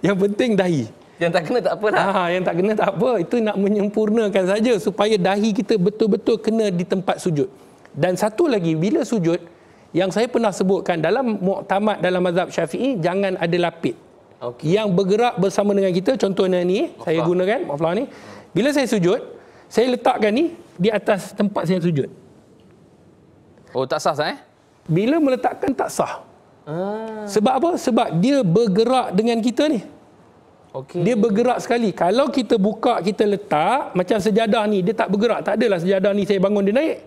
yang penting dahi. Yang tak kena tak apa lah. Ha, ah, yang tak kena tak apa. Itu nak menyempurnakan saja supaya dahi kita betul-betul kena di tempat sujud. Dan satu lagi, bila sujud, yang saya pernah sebutkan dalam muktamad dalam mazhab syafi'i, jangan ada lapit. Okay. Yang bergerak bersama dengan kita, contohnya ni, maaflah. saya gunakan, maaflah ni. Bila saya sujud, saya letakkan ni di atas tempat saya sujud. Oh tak sah eh? Bila meletakkan tak sah. Ah. Sebab apa? Sebab dia bergerak dengan kita ni. Okay. Dia bergerak sekali. Kalau kita buka, kita letak, macam sejadah ni, dia tak bergerak. Tak adalah sejadah ni saya bangun, dia naik.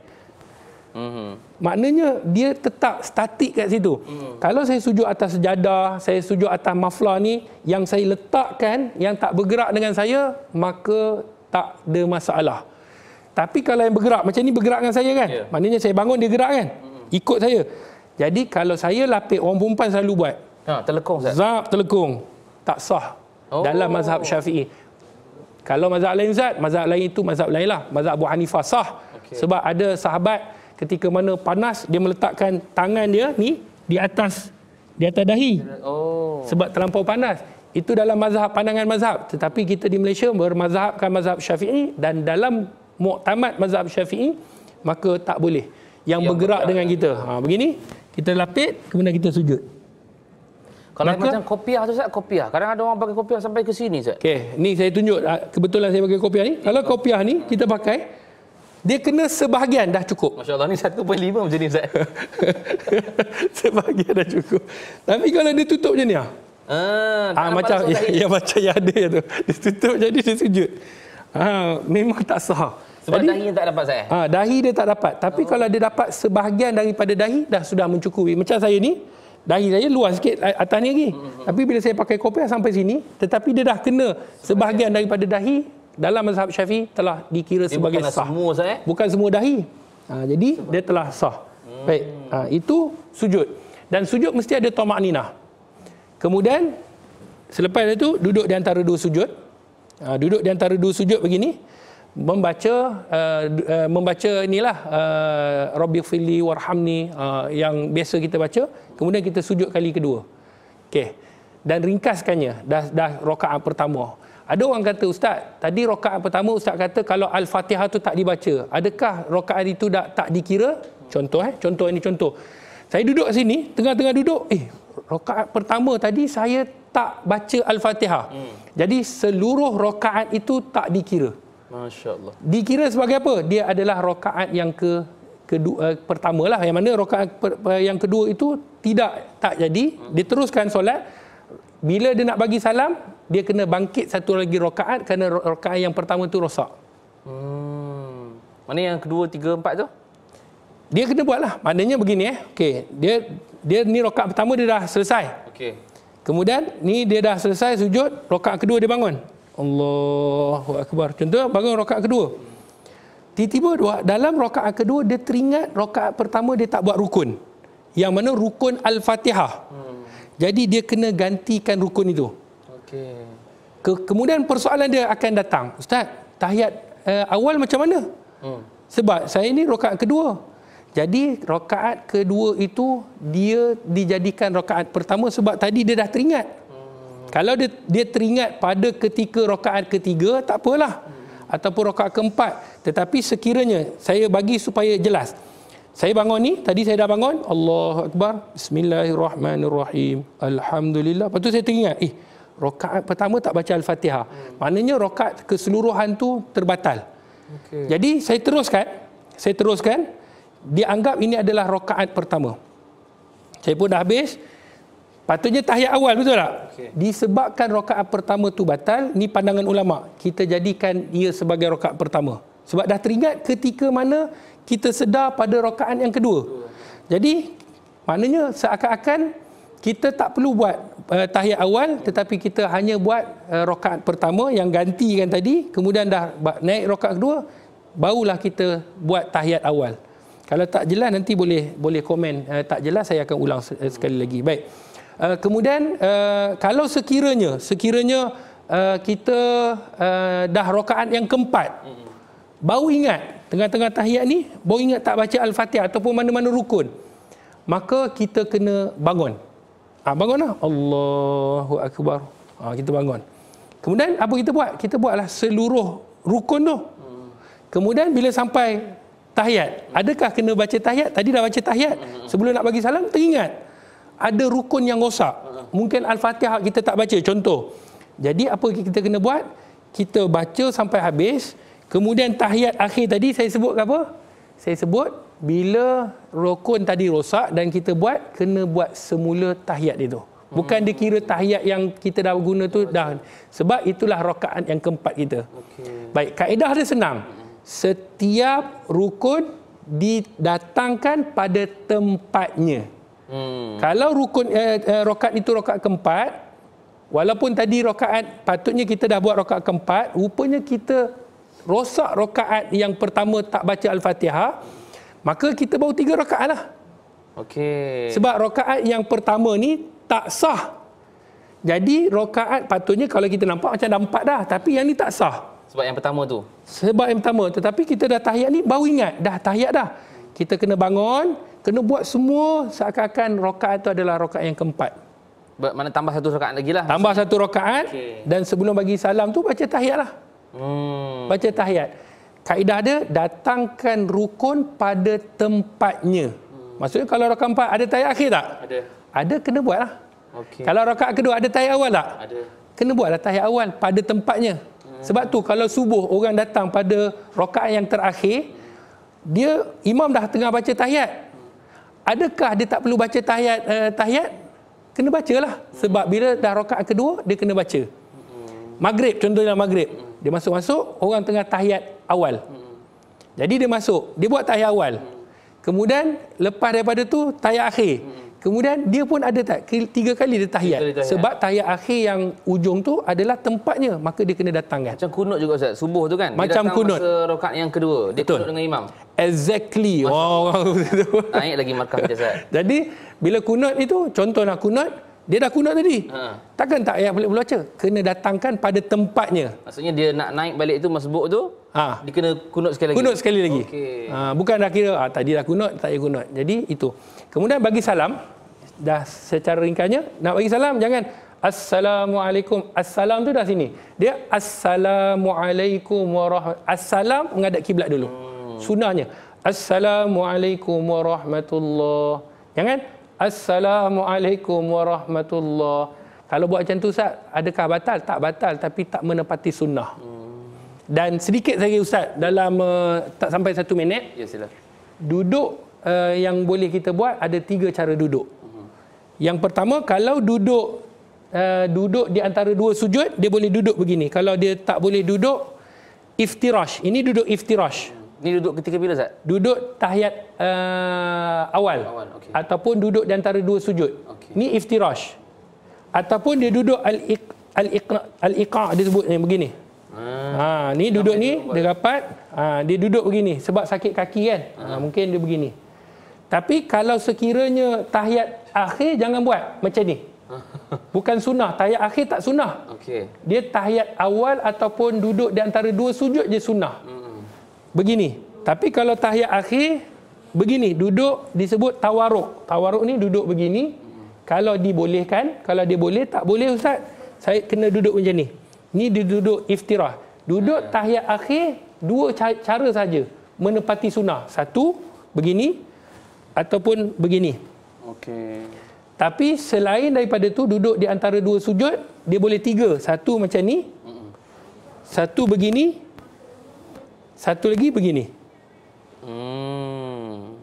Mm-hmm. Maknanya, dia tetap statik kat situ. Mm-hmm. Kalau saya sujud atas sejadah, saya sujud atas mafla ni, yang saya letakkan, yang tak bergerak dengan saya, maka tak ada masalah. Tapi kalau yang bergerak, macam ni bergerak dengan saya kan? Yeah. Maknanya saya bangun, dia gerak kan? Mm-hmm. Ikut saya. Jadi kalau saya lapik, orang perempuan selalu buat. Ha, telekung. Zab, telekung. Tak sah. Oh. Dalam mazhab syafi'i. Kalau mazhab lain Zat, mazhab lain itu mazhab lain lah. Mazhab Abu Hanifah sah. Okay. Sebab ada sahabat ketika mana panas, dia meletakkan tangan dia ni di atas di atas dahi. Oh. Sebab terlampau panas. Itu dalam mazhab pandangan mazhab. Tetapi kita di Malaysia bermazhabkan mazhab syafi'i dan dalam muktamad mazhab syafi'i maka tak boleh. Yang, yang bergerak, bergerak dengan kita. Ha, begini, kita lapit kemudian kita sujud. Kalau maka, macam kopiah tu Ustaz, kopiah. Kadang ada orang pakai kopiah sampai ke sini Ustaz. Okey, ni saya tunjuk ah, kebetulan saya pakai kopiah ni. Kalau kopiah ni kita pakai dia kena sebahagian dah cukup. Masya Allah ni 1.5 macam ni Ustaz. sebahagian dah cukup. Tapi kalau dia tutup macam ni ah. Ah, ha, macam ya, yang macam yang ada yang tu. Dia jadi dia sujud. Ha, memang tak sah. Sebab jadi, dahi tak dapat saya. Ah, ha, dahi dia tak dapat. Tapi oh. kalau dia dapat sebahagian daripada dahi dah sudah mencukupi. Macam saya ni, dahi saya luas sikit atas ni lagi. Mm-hmm. Tapi bila saya pakai kopiah sampai sini, tetapi dia dah kena sebahagian, sebahagian daripada dahi dalam mazhab Syafi telah dikira dia sebagai sah. Semua saya. Eh? Bukan semua dahi. Ha, jadi Sebab. dia telah sah. Hmm. Baik. Ha, itu sujud. Dan sujud mesti ada tomak ninah. Kemudian selepas itu duduk di antara dua sujud. Uh, duduk di antara dua sujud begini membaca uh, uh, membaca inilah uh, rabbighfirli warhamni uh, yang biasa kita baca kemudian kita sujud kali kedua Okay, dan ringkaskannya dah dah rakaat pertama ada orang kata ustaz tadi rakaat pertama ustaz kata kalau al-fatihah tu tak dibaca adakah rakaat itu tak tak dikira contoh eh contoh ini contoh saya duduk sini tengah-tengah duduk eh rokaat pertama tadi saya tak baca al-Fatihah. Hmm. Jadi seluruh rokaat itu tak dikira. Masya-Allah. Dikira sebagai apa? Dia adalah rokaat yang ke kedua uh, eh, pertamalah yang mana rokaat uh, yang kedua itu tidak tak jadi, hmm. dia solat. Bila dia nak bagi salam, dia kena bangkit satu lagi rokaat kerana rokaat yang pertama itu rosak. Hmm. Mana yang kedua, tiga, empat tu? Dia kena buatlah. Maknanya begini eh. Okey, dia dia ni rokat pertama dia dah selesai. Okey. Kemudian ni dia dah selesai sujud, rokat kedua dia bangun. Allahu akbar. Contoh bangun rokat kedua. Tiba-tiba dalam rokat kedua dia teringat rokat pertama dia tak buat rukun. Yang mana rukun Al-Fatihah. Hmm. Jadi dia kena gantikan rukun itu. Okey. Ke- kemudian persoalan dia akan datang. Ustaz, tahiyat uh, awal macam mana? Hmm. Sebab saya ni rokat kedua. Jadi rokaat kedua itu dia dijadikan rokaat pertama sebab tadi dia dah teringat. Kalau dia, dia teringat pada ketika rokaat ketiga tak apalah. Ataupun rokaat keempat. Tetapi sekiranya saya bagi supaya jelas. Saya bangun ni, tadi saya dah bangun. Allah Akbar, Bismillahirrahmanirrahim, Alhamdulillah. Lepas tu saya teringat, eh rokaat pertama tak baca Al-Fatihah. Hmm. Maknanya rokaat keseluruhan tu terbatal. Okay. Jadi saya teruskan, saya teruskan. Okay dianggap ini adalah rokaat pertama. Saya pun dah habis. Patutnya tahiyat awal betul tak? Okay. Disebabkan rokaat pertama tu batal, ni pandangan ulama. Kita jadikan ia sebagai rokaat pertama. Sebab dah teringat ketika mana kita sedar pada rokaat yang kedua. Jadi maknanya seakan-akan kita tak perlu buat uh, tahiyat awal tetapi kita hanya buat uh, rokaat pertama yang ganti kan tadi kemudian dah naik rokaat kedua barulah kita buat tahiyat awal. Kalau tak jelas nanti boleh boleh komen uh, tak jelas saya akan ulang uh, sekali lagi. Baik. Uh, kemudian uh, kalau sekiranya sekiranya uh, kita uh, dah rakaat yang keempat. bau ingat tengah-tengah tahiyat ni bau ingat tak baca al-Fatihah ataupun mana-mana rukun. Maka kita kena bangun. Ah ha, bangunlah. Allahu akbar. Ha, kita bangun. Kemudian apa kita buat? Kita buatlah seluruh rukun tu. Kemudian bila sampai tahiyat. Adakah kena baca tahiyat? Tadi dah baca tahiyat. Sebelum nak bagi salam, teringat. Ada rukun yang rosak. Mungkin Al-Fatihah kita tak baca. Contoh. Jadi apa kita kena buat? Kita baca sampai habis. Kemudian tahiyat akhir tadi saya sebut apa? Saya sebut bila rukun tadi rosak dan kita buat, kena buat semula tahiyat itu. Bukan hmm. dikira tahiyat yang kita dah guna tu dah. Sebab itulah rokaan yang keempat kita. Baik, kaedah dia senang setiap rukun didatangkan pada tempatnya. Hmm. Kalau rukun eh, eh, rokat itu rokat keempat, walaupun tadi rokaat patutnya kita dah buat rokat keempat, rupanya kita rosak rokaat yang pertama tak baca Al-Fatihah, maka kita baru tiga rokaat lah. Okay. Sebab rokaat yang pertama ni tak sah. Jadi rokaat patutnya kalau kita nampak macam dah empat dah, tapi yang ni tak sah. Sebab yang pertama tu. Sebab yang pertama. Tetapi kita dah tahiyat ni baru ingat. Dah tahiyat dah. Kita kena bangun. Kena buat semua seakan-akan rokaat tu adalah rokaat yang keempat. Mana tambah satu rokaat lagi lah. Tambah satu rokaat. Okay. Dan sebelum bagi salam tu baca tahiyat lah. Hmm. Baca tahiyat. Kaedah dia datangkan rukun pada tempatnya. Hmm. Maksudnya kalau rokaat empat ada tahiyat akhir tak? Ada. Ada kena buat lah. Okay. Kalau rokaat kedua ada tahiyat awal tak? Ada. Kena buatlah tahiyat awal pada tempatnya. Sebab tu kalau subuh orang datang pada rokaat yang terakhir, dia imam dah tengah baca tahiyat. Adakah dia tak perlu baca tahiyat uh, tahiyat? Kena bacalah. Sebab bila dah rokaat kedua, dia kena baca. Maghrib, contohnya maghrib. Dia masuk-masuk, orang tengah tahiyat awal. Jadi dia masuk, dia buat tahiyat awal. Kemudian lepas daripada tu, tahiyat akhir. Kemudian dia pun ada tak tiga kali dia tahiyat. Kali tahiyat. Sebab tahiyat akhir yang ujung tu adalah tempatnya, maka dia kena datang kan. Macam kunut juga ustaz, subuh tu kan. Macam dia kunut. Masa rakaat yang kedua, dia Betul. kunut dengan imam. Exactly. Wow. Naik lagi markah dia ustaz. Jadi bila kunut itu contohlah kunut dia dah kunut tadi. Ha. Takkan tak ayat boleh baca? Kena datangkan pada tempatnya. Maksudnya dia nak naik balik itu masbuk tu, ha. dia kena kunut sekali lagi. Kunut sekali lagi. Okay. Ha, bukan dah kira ha, tadi dah kunut, tak payah kunut. Jadi itu. Kemudian bagi salam dah secara ringkanya. nak bagi salam jangan assalamualaikum. Assalam tu dah sini. Dia assalamualaikum warahmatullahi. Assalam menghadap kiblat dulu. Oh. Sunahnya assalamualaikum warahmatullahi. Jangan assalamualaikum warahmatullahi. Kalau buat macam tu Ustaz, adakah batal? Tak batal tapi tak menepati sunnah. Hmm. Dan sedikit lagi Ustaz dalam uh, tak sampai satu minit. Ya sila. Duduk uh, yang boleh kita buat ada tiga cara duduk. Yang pertama kalau duduk uh, duduk di antara dua sujud dia boleh duduk begini. Kalau dia tak boleh duduk iftirash. Ini duduk iftirash. Ini duduk ketika bila Zat? Duduk tahiyat uh, awal, awal okay. ataupun duduk di antara dua sujud. Okay. Ini iftirash. Ataupun dia duduk al al iqa dia sebut ni begini. Ha, ha ni duduk ni dia rapat. Ha ah, dia duduk begini sebab sakit kaki kan. Ha, ha. mungkin dia begini. Tapi kalau sekiranya tahiyat akhir jangan buat macam ni. Bukan sunnah, tahiyat akhir tak sunnah. Okey. Dia tahiyat awal ataupun duduk di antara dua sujud je sunnah. Hmm. Begini. Tapi kalau tahiyat akhir begini, duduk disebut tawaruk. Tawaruk ni duduk begini. Hmm. Kalau dibolehkan, kalau dia boleh tak boleh ustaz. Saya kena duduk macam ni. Ni dia duduk iftirah. Duduk hmm. tahiyat akhir dua cara saja menepati sunnah. Satu begini, ataupun begini. Okey. Tapi selain daripada tu duduk di antara dua sujud, dia boleh tiga. Satu macam ni. Satu begini. Satu lagi begini. Hmm.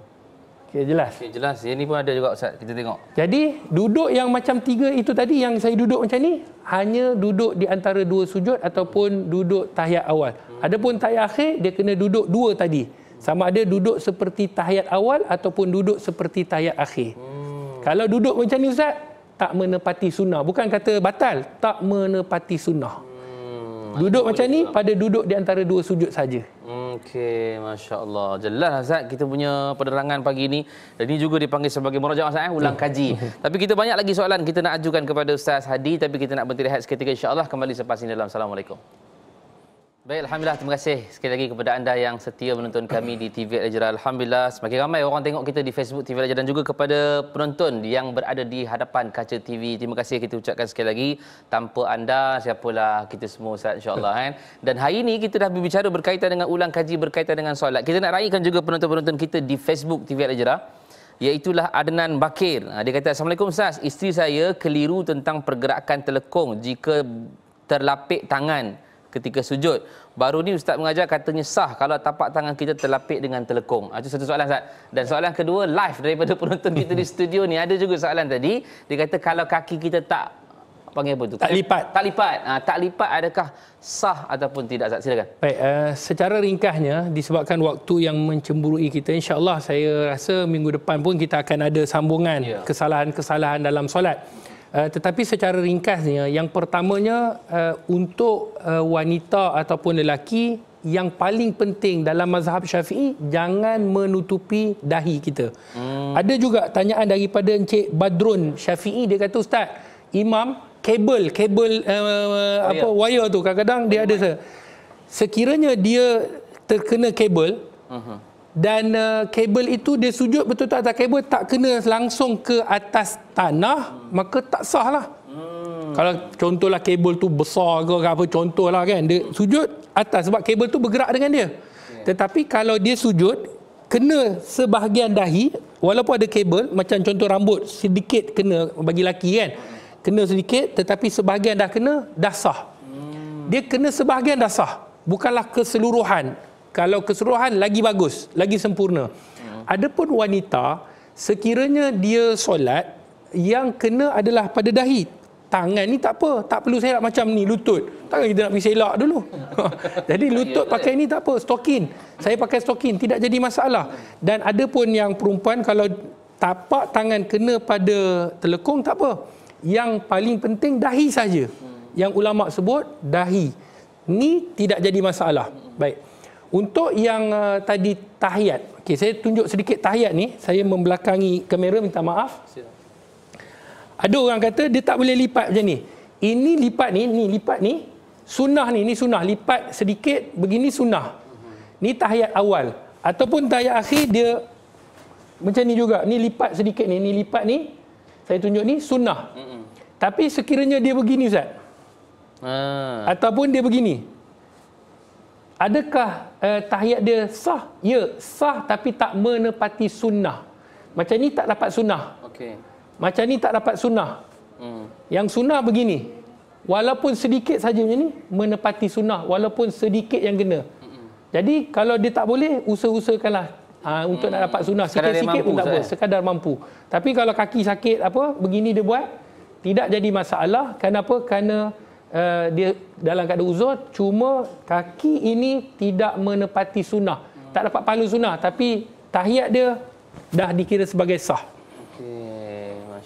Okey jelas. Okey jelas. Ini pun ada juga Ustaz kita tengok. Jadi duduk yang macam tiga itu tadi yang saya duduk macam ni hanya duduk di antara dua sujud ataupun duduk tahiyat awal. Hmm. Adapun tahiyat akhir dia kena duduk dua tadi. Sama ada duduk seperti tahiyat awal ataupun duduk seperti tahiyat akhir. Hmm. Kalau duduk macam ni Ustaz, tak menepati sunnah. Bukan kata batal, tak menepati sunnah. Hmm. Duduk Ayuh, macam ni tak. pada duduk di antara dua sujud saja. Okey, masya-Allah. Jelas Ustaz kita punya penerangan pagi ini. Dan ini juga dipanggil sebagai murajaah Ustaz eh? ulang ya. kaji. tapi kita banyak lagi soalan kita nak ajukan kepada Ustaz Hadi tapi kita nak berhenti rehat seketika insya-Allah kembali selepas ini dalam Assalamualaikum. Baik, Alhamdulillah. Terima kasih sekali lagi kepada anda yang setia menonton kami di TV Al-Ajra. Alhamdulillah, semakin ramai orang tengok kita di Facebook TV Al-Ajra dan juga kepada penonton yang berada di hadapan kaca TV. Terima kasih kita ucapkan sekali lagi. Tanpa anda, siapalah kita semua Ustaz insyaAllah. Kan? Dan hari ini kita dah berbicara berkaitan dengan ulang kaji, berkaitan dengan solat. Kita nak raikan juga penonton-penonton kita di Facebook TV Al-Ajra. Iaitulah Adnan Bakir. Ha, dia kata, Assalamualaikum Ustaz. Isteri saya keliru tentang pergerakan telekong jika terlapik tangan ketika sujud. Baru ni ustaz mengajar katanya sah kalau tapak tangan kita terlapik dengan telekung. Ah itu satu soalan ustaz. Dan soalan kedua live daripada penonton kita di studio ni ada juga soalan tadi. Dia kata kalau kaki kita tak panggil apa tu? Tak lipat. Tak lipat. Ah tak lipat adakah sah ataupun tidak ustaz? Silakan. Baik, uh, secara ringkasnya disebabkan waktu yang mencemburui kita Insyaallah saya rasa minggu depan pun kita akan ada sambungan yeah. kesalahan-kesalahan dalam solat. Eh, tetapi secara ringkasnya yang pertamanya uh, untuk uh, wanita ataupun lelaki yang paling penting dalam mazhab syafi'i jangan menutupi dahi kita. Hmm. Ada juga tanyaan daripada Encik Badrun Syafi'i dia kata ustaz, imam kabel kabel uh, apa wire tu kadang-kadang dia ada sekiranya dia terkena kabel uh-huh dan uh, kabel itu dia sujud betul tak? atas kabel tak kena langsung ke atas tanah maka tak sah lah hmm. kalau contohlah kabel tu besar ke apa contohlah kan dia sujud atas sebab kabel tu bergerak dengan dia ya. tetapi kalau dia sujud kena sebahagian dahi walaupun ada kabel macam contoh rambut sedikit kena bagi laki kan kena sedikit tetapi sebahagian dah kena dah sah hmm. dia kena sebahagian dah sah bukanlah keseluruhan kalau keseluruhan lagi bagus, lagi sempurna. Adapun wanita, sekiranya dia solat, yang kena adalah pada dahi. Tangan ni tak apa, tak perlu selak macam ni, lutut. Tangan kita nak pergi selak dulu. jadi lutut pakai ni tak apa, stokin. Saya pakai stokin, tidak jadi masalah. Dan adapun yang perempuan kalau tapak tangan kena pada telekung tak apa. Yang paling penting dahi saja. Yang ulama sebut dahi. Ni tidak jadi masalah. Baik. Untuk yang uh, tadi tahiyat. Okey, saya tunjuk sedikit tahiyat ni. Saya membelakangi kamera minta maaf. Ada orang kata dia tak boleh lipat macam ni. Ini lipat ni, ni lipat ni. Sunnah ni, ni sunnah. Lipat sedikit begini sunnah. Ni tahiyat awal ataupun tahiyat akhir dia macam ni juga. Ni lipat sedikit ni, ni lipat ni. Saya tunjuk ni sunnah. Tapi sekiranya dia begini ustaz. Ah. Ataupun dia begini adakah uh, tahiyat dia sah? Ya, sah tapi tak menepati sunnah. Macam ni tak dapat sunnah. Okey. Macam ni tak dapat sunnah. Hmm. Yang sunnah begini. Walaupun sedikit saja macam ni, menepati sunnah. Walaupun sedikit yang kena. Hmm. Jadi, kalau dia tak boleh, usah-usahkanlah ha, untuk hmm. nak dapat sunnah. Sikit-sikit pun tak boleh. Eh? Sekadar mampu. Tapi kalau kaki sakit, apa, begini dia buat, tidak jadi masalah. Kenapa? Kerana... Kerana Eh, dia dalam keadaan uzur cuma kaki ini tidak menepati sunnah tak dapat pahala sunnah tapi tahiyat dia dah dikira sebagai sah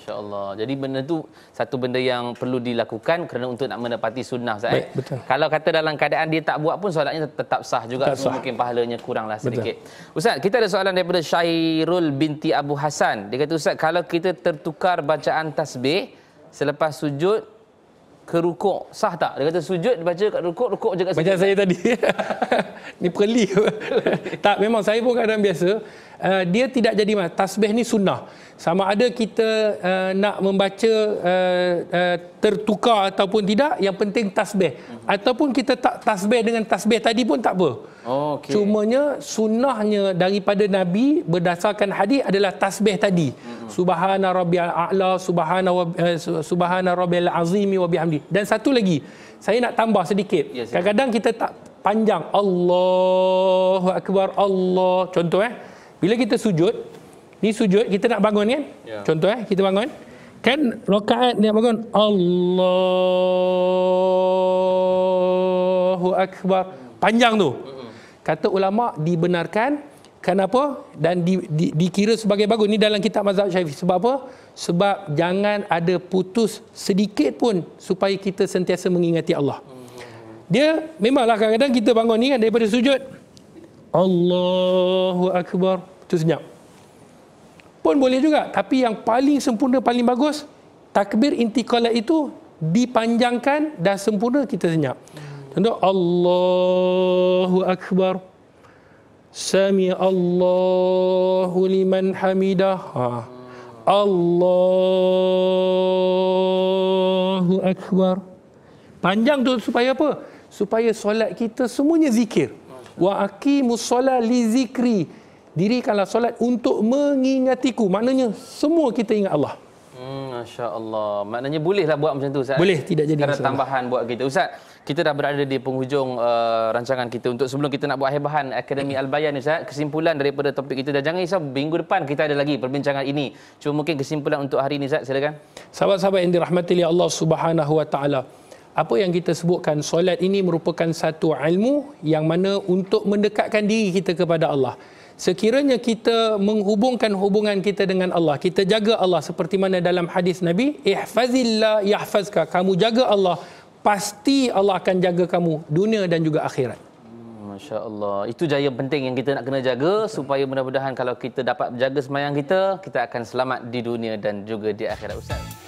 InsyaAllah. Jadi benda tu satu benda yang perlu dilakukan kerana untuk nak menepati sunnah. Zai. Baik, betul. Kalau kata dalam keadaan dia tak buat pun solatnya tetap sah juga. Tetap sah. Mungkin pahalanya kuranglah sedikit. Betul. Ustaz, kita ada soalan daripada Syairul binti Abu Hasan. Dia kata, Ustaz, kalau kita tertukar bacaan tasbih selepas sujud, ke rukuk sah tak? Dia kata sujud dibaca kat rukuk, rukuk je kat sujud. Macam saya tadi. Ni perli. tak memang saya pun kadang biasa Eh, dia tidak jadi mas Tasbih ni sunnah. Sama ada kita uh, nak membaca uh, uh, tertukar ataupun tidak, yang penting tasbih. Mm-hmm. Ataupun kita tak tasbih dengan tasbih tadi pun tak apa. Oh, okay. Cumanya sunnahnya daripada Nabi berdasarkan hadis adalah tasbih tadi. Mm-hmm. Subhana rabbiyal a'la, subhana uh, subhana rabbil azimi wa bihamdi. Dan satu lagi, saya nak tambah sedikit. Yes, Kadang-kadang kita tak panjang Allahu akbar Allah contoh eh bila kita sujud, ni sujud kita nak bangun kan? Ya. Contoh eh, kita bangun. Kan rakaat nak bangun Allahu akbar. Panjang tu. Kata ulama dibenarkan kenapa dan di, di, dikira sebagai bagus ni dalam kitab mazhab Syafi'i sebab apa? Sebab jangan ada putus sedikit pun supaya kita sentiasa mengingati Allah. Mm-hmm. Dia memanglah kadang-kadang kita bangun ni kan daripada sujud Allahu akbar tersenyap. Pun boleh juga. Tapi yang paling sempurna, paling bagus, takbir intikalat itu dipanjangkan dan sempurna kita senyap. Contoh, Allahu Akbar. Sami Allahu liman hamidah. Ha. Allahu Akbar. Panjang tu supaya apa? Supaya solat kita semuanya zikir. Wa aqimus solat li zikri dirikanlah solat untuk mengingatiku. Maknanya semua kita ingat Allah. Hmm, Masya Allah. Maknanya bolehlah buat macam tu Ustaz. Boleh, tidak jadi. Sekarang tambahan buat kita. Ustaz, kita dah berada di penghujung uh, rancangan kita untuk sebelum kita nak buat hebahan Akademi Al-Bayan Ustaz. Kesimpulan daripada topik kita dah jangan risau. Minggu depan kita ada lagi perbincangan ini. Cuma mungkin kesimpulan untuk hari ini Ustaz, silakan. Sahabat-sahabat yang dirahmati oleh Allah Subhanahu Wa Taala. Apa yang kita sebutkan solat ini merupakan satu ilmu yang mana untuk mendekatkan diri kita kepada Allah sekiranya kita menghubungkan hubungan kita dengan Allah kita jaga Allah seperti mana dalam hadis Nabi ihfazillah yahfazka kamu jaga Allah pasti Allah akan jaga kamu dunia dan juga akhirat Masya Allah. Itu jaya penting yang kita nak kena jaga Betul. supaya mudah-mudahan kalau kita dapat jaga semayang kita, kita akan selamat di dunia dan juga di akhirat. Ustaz.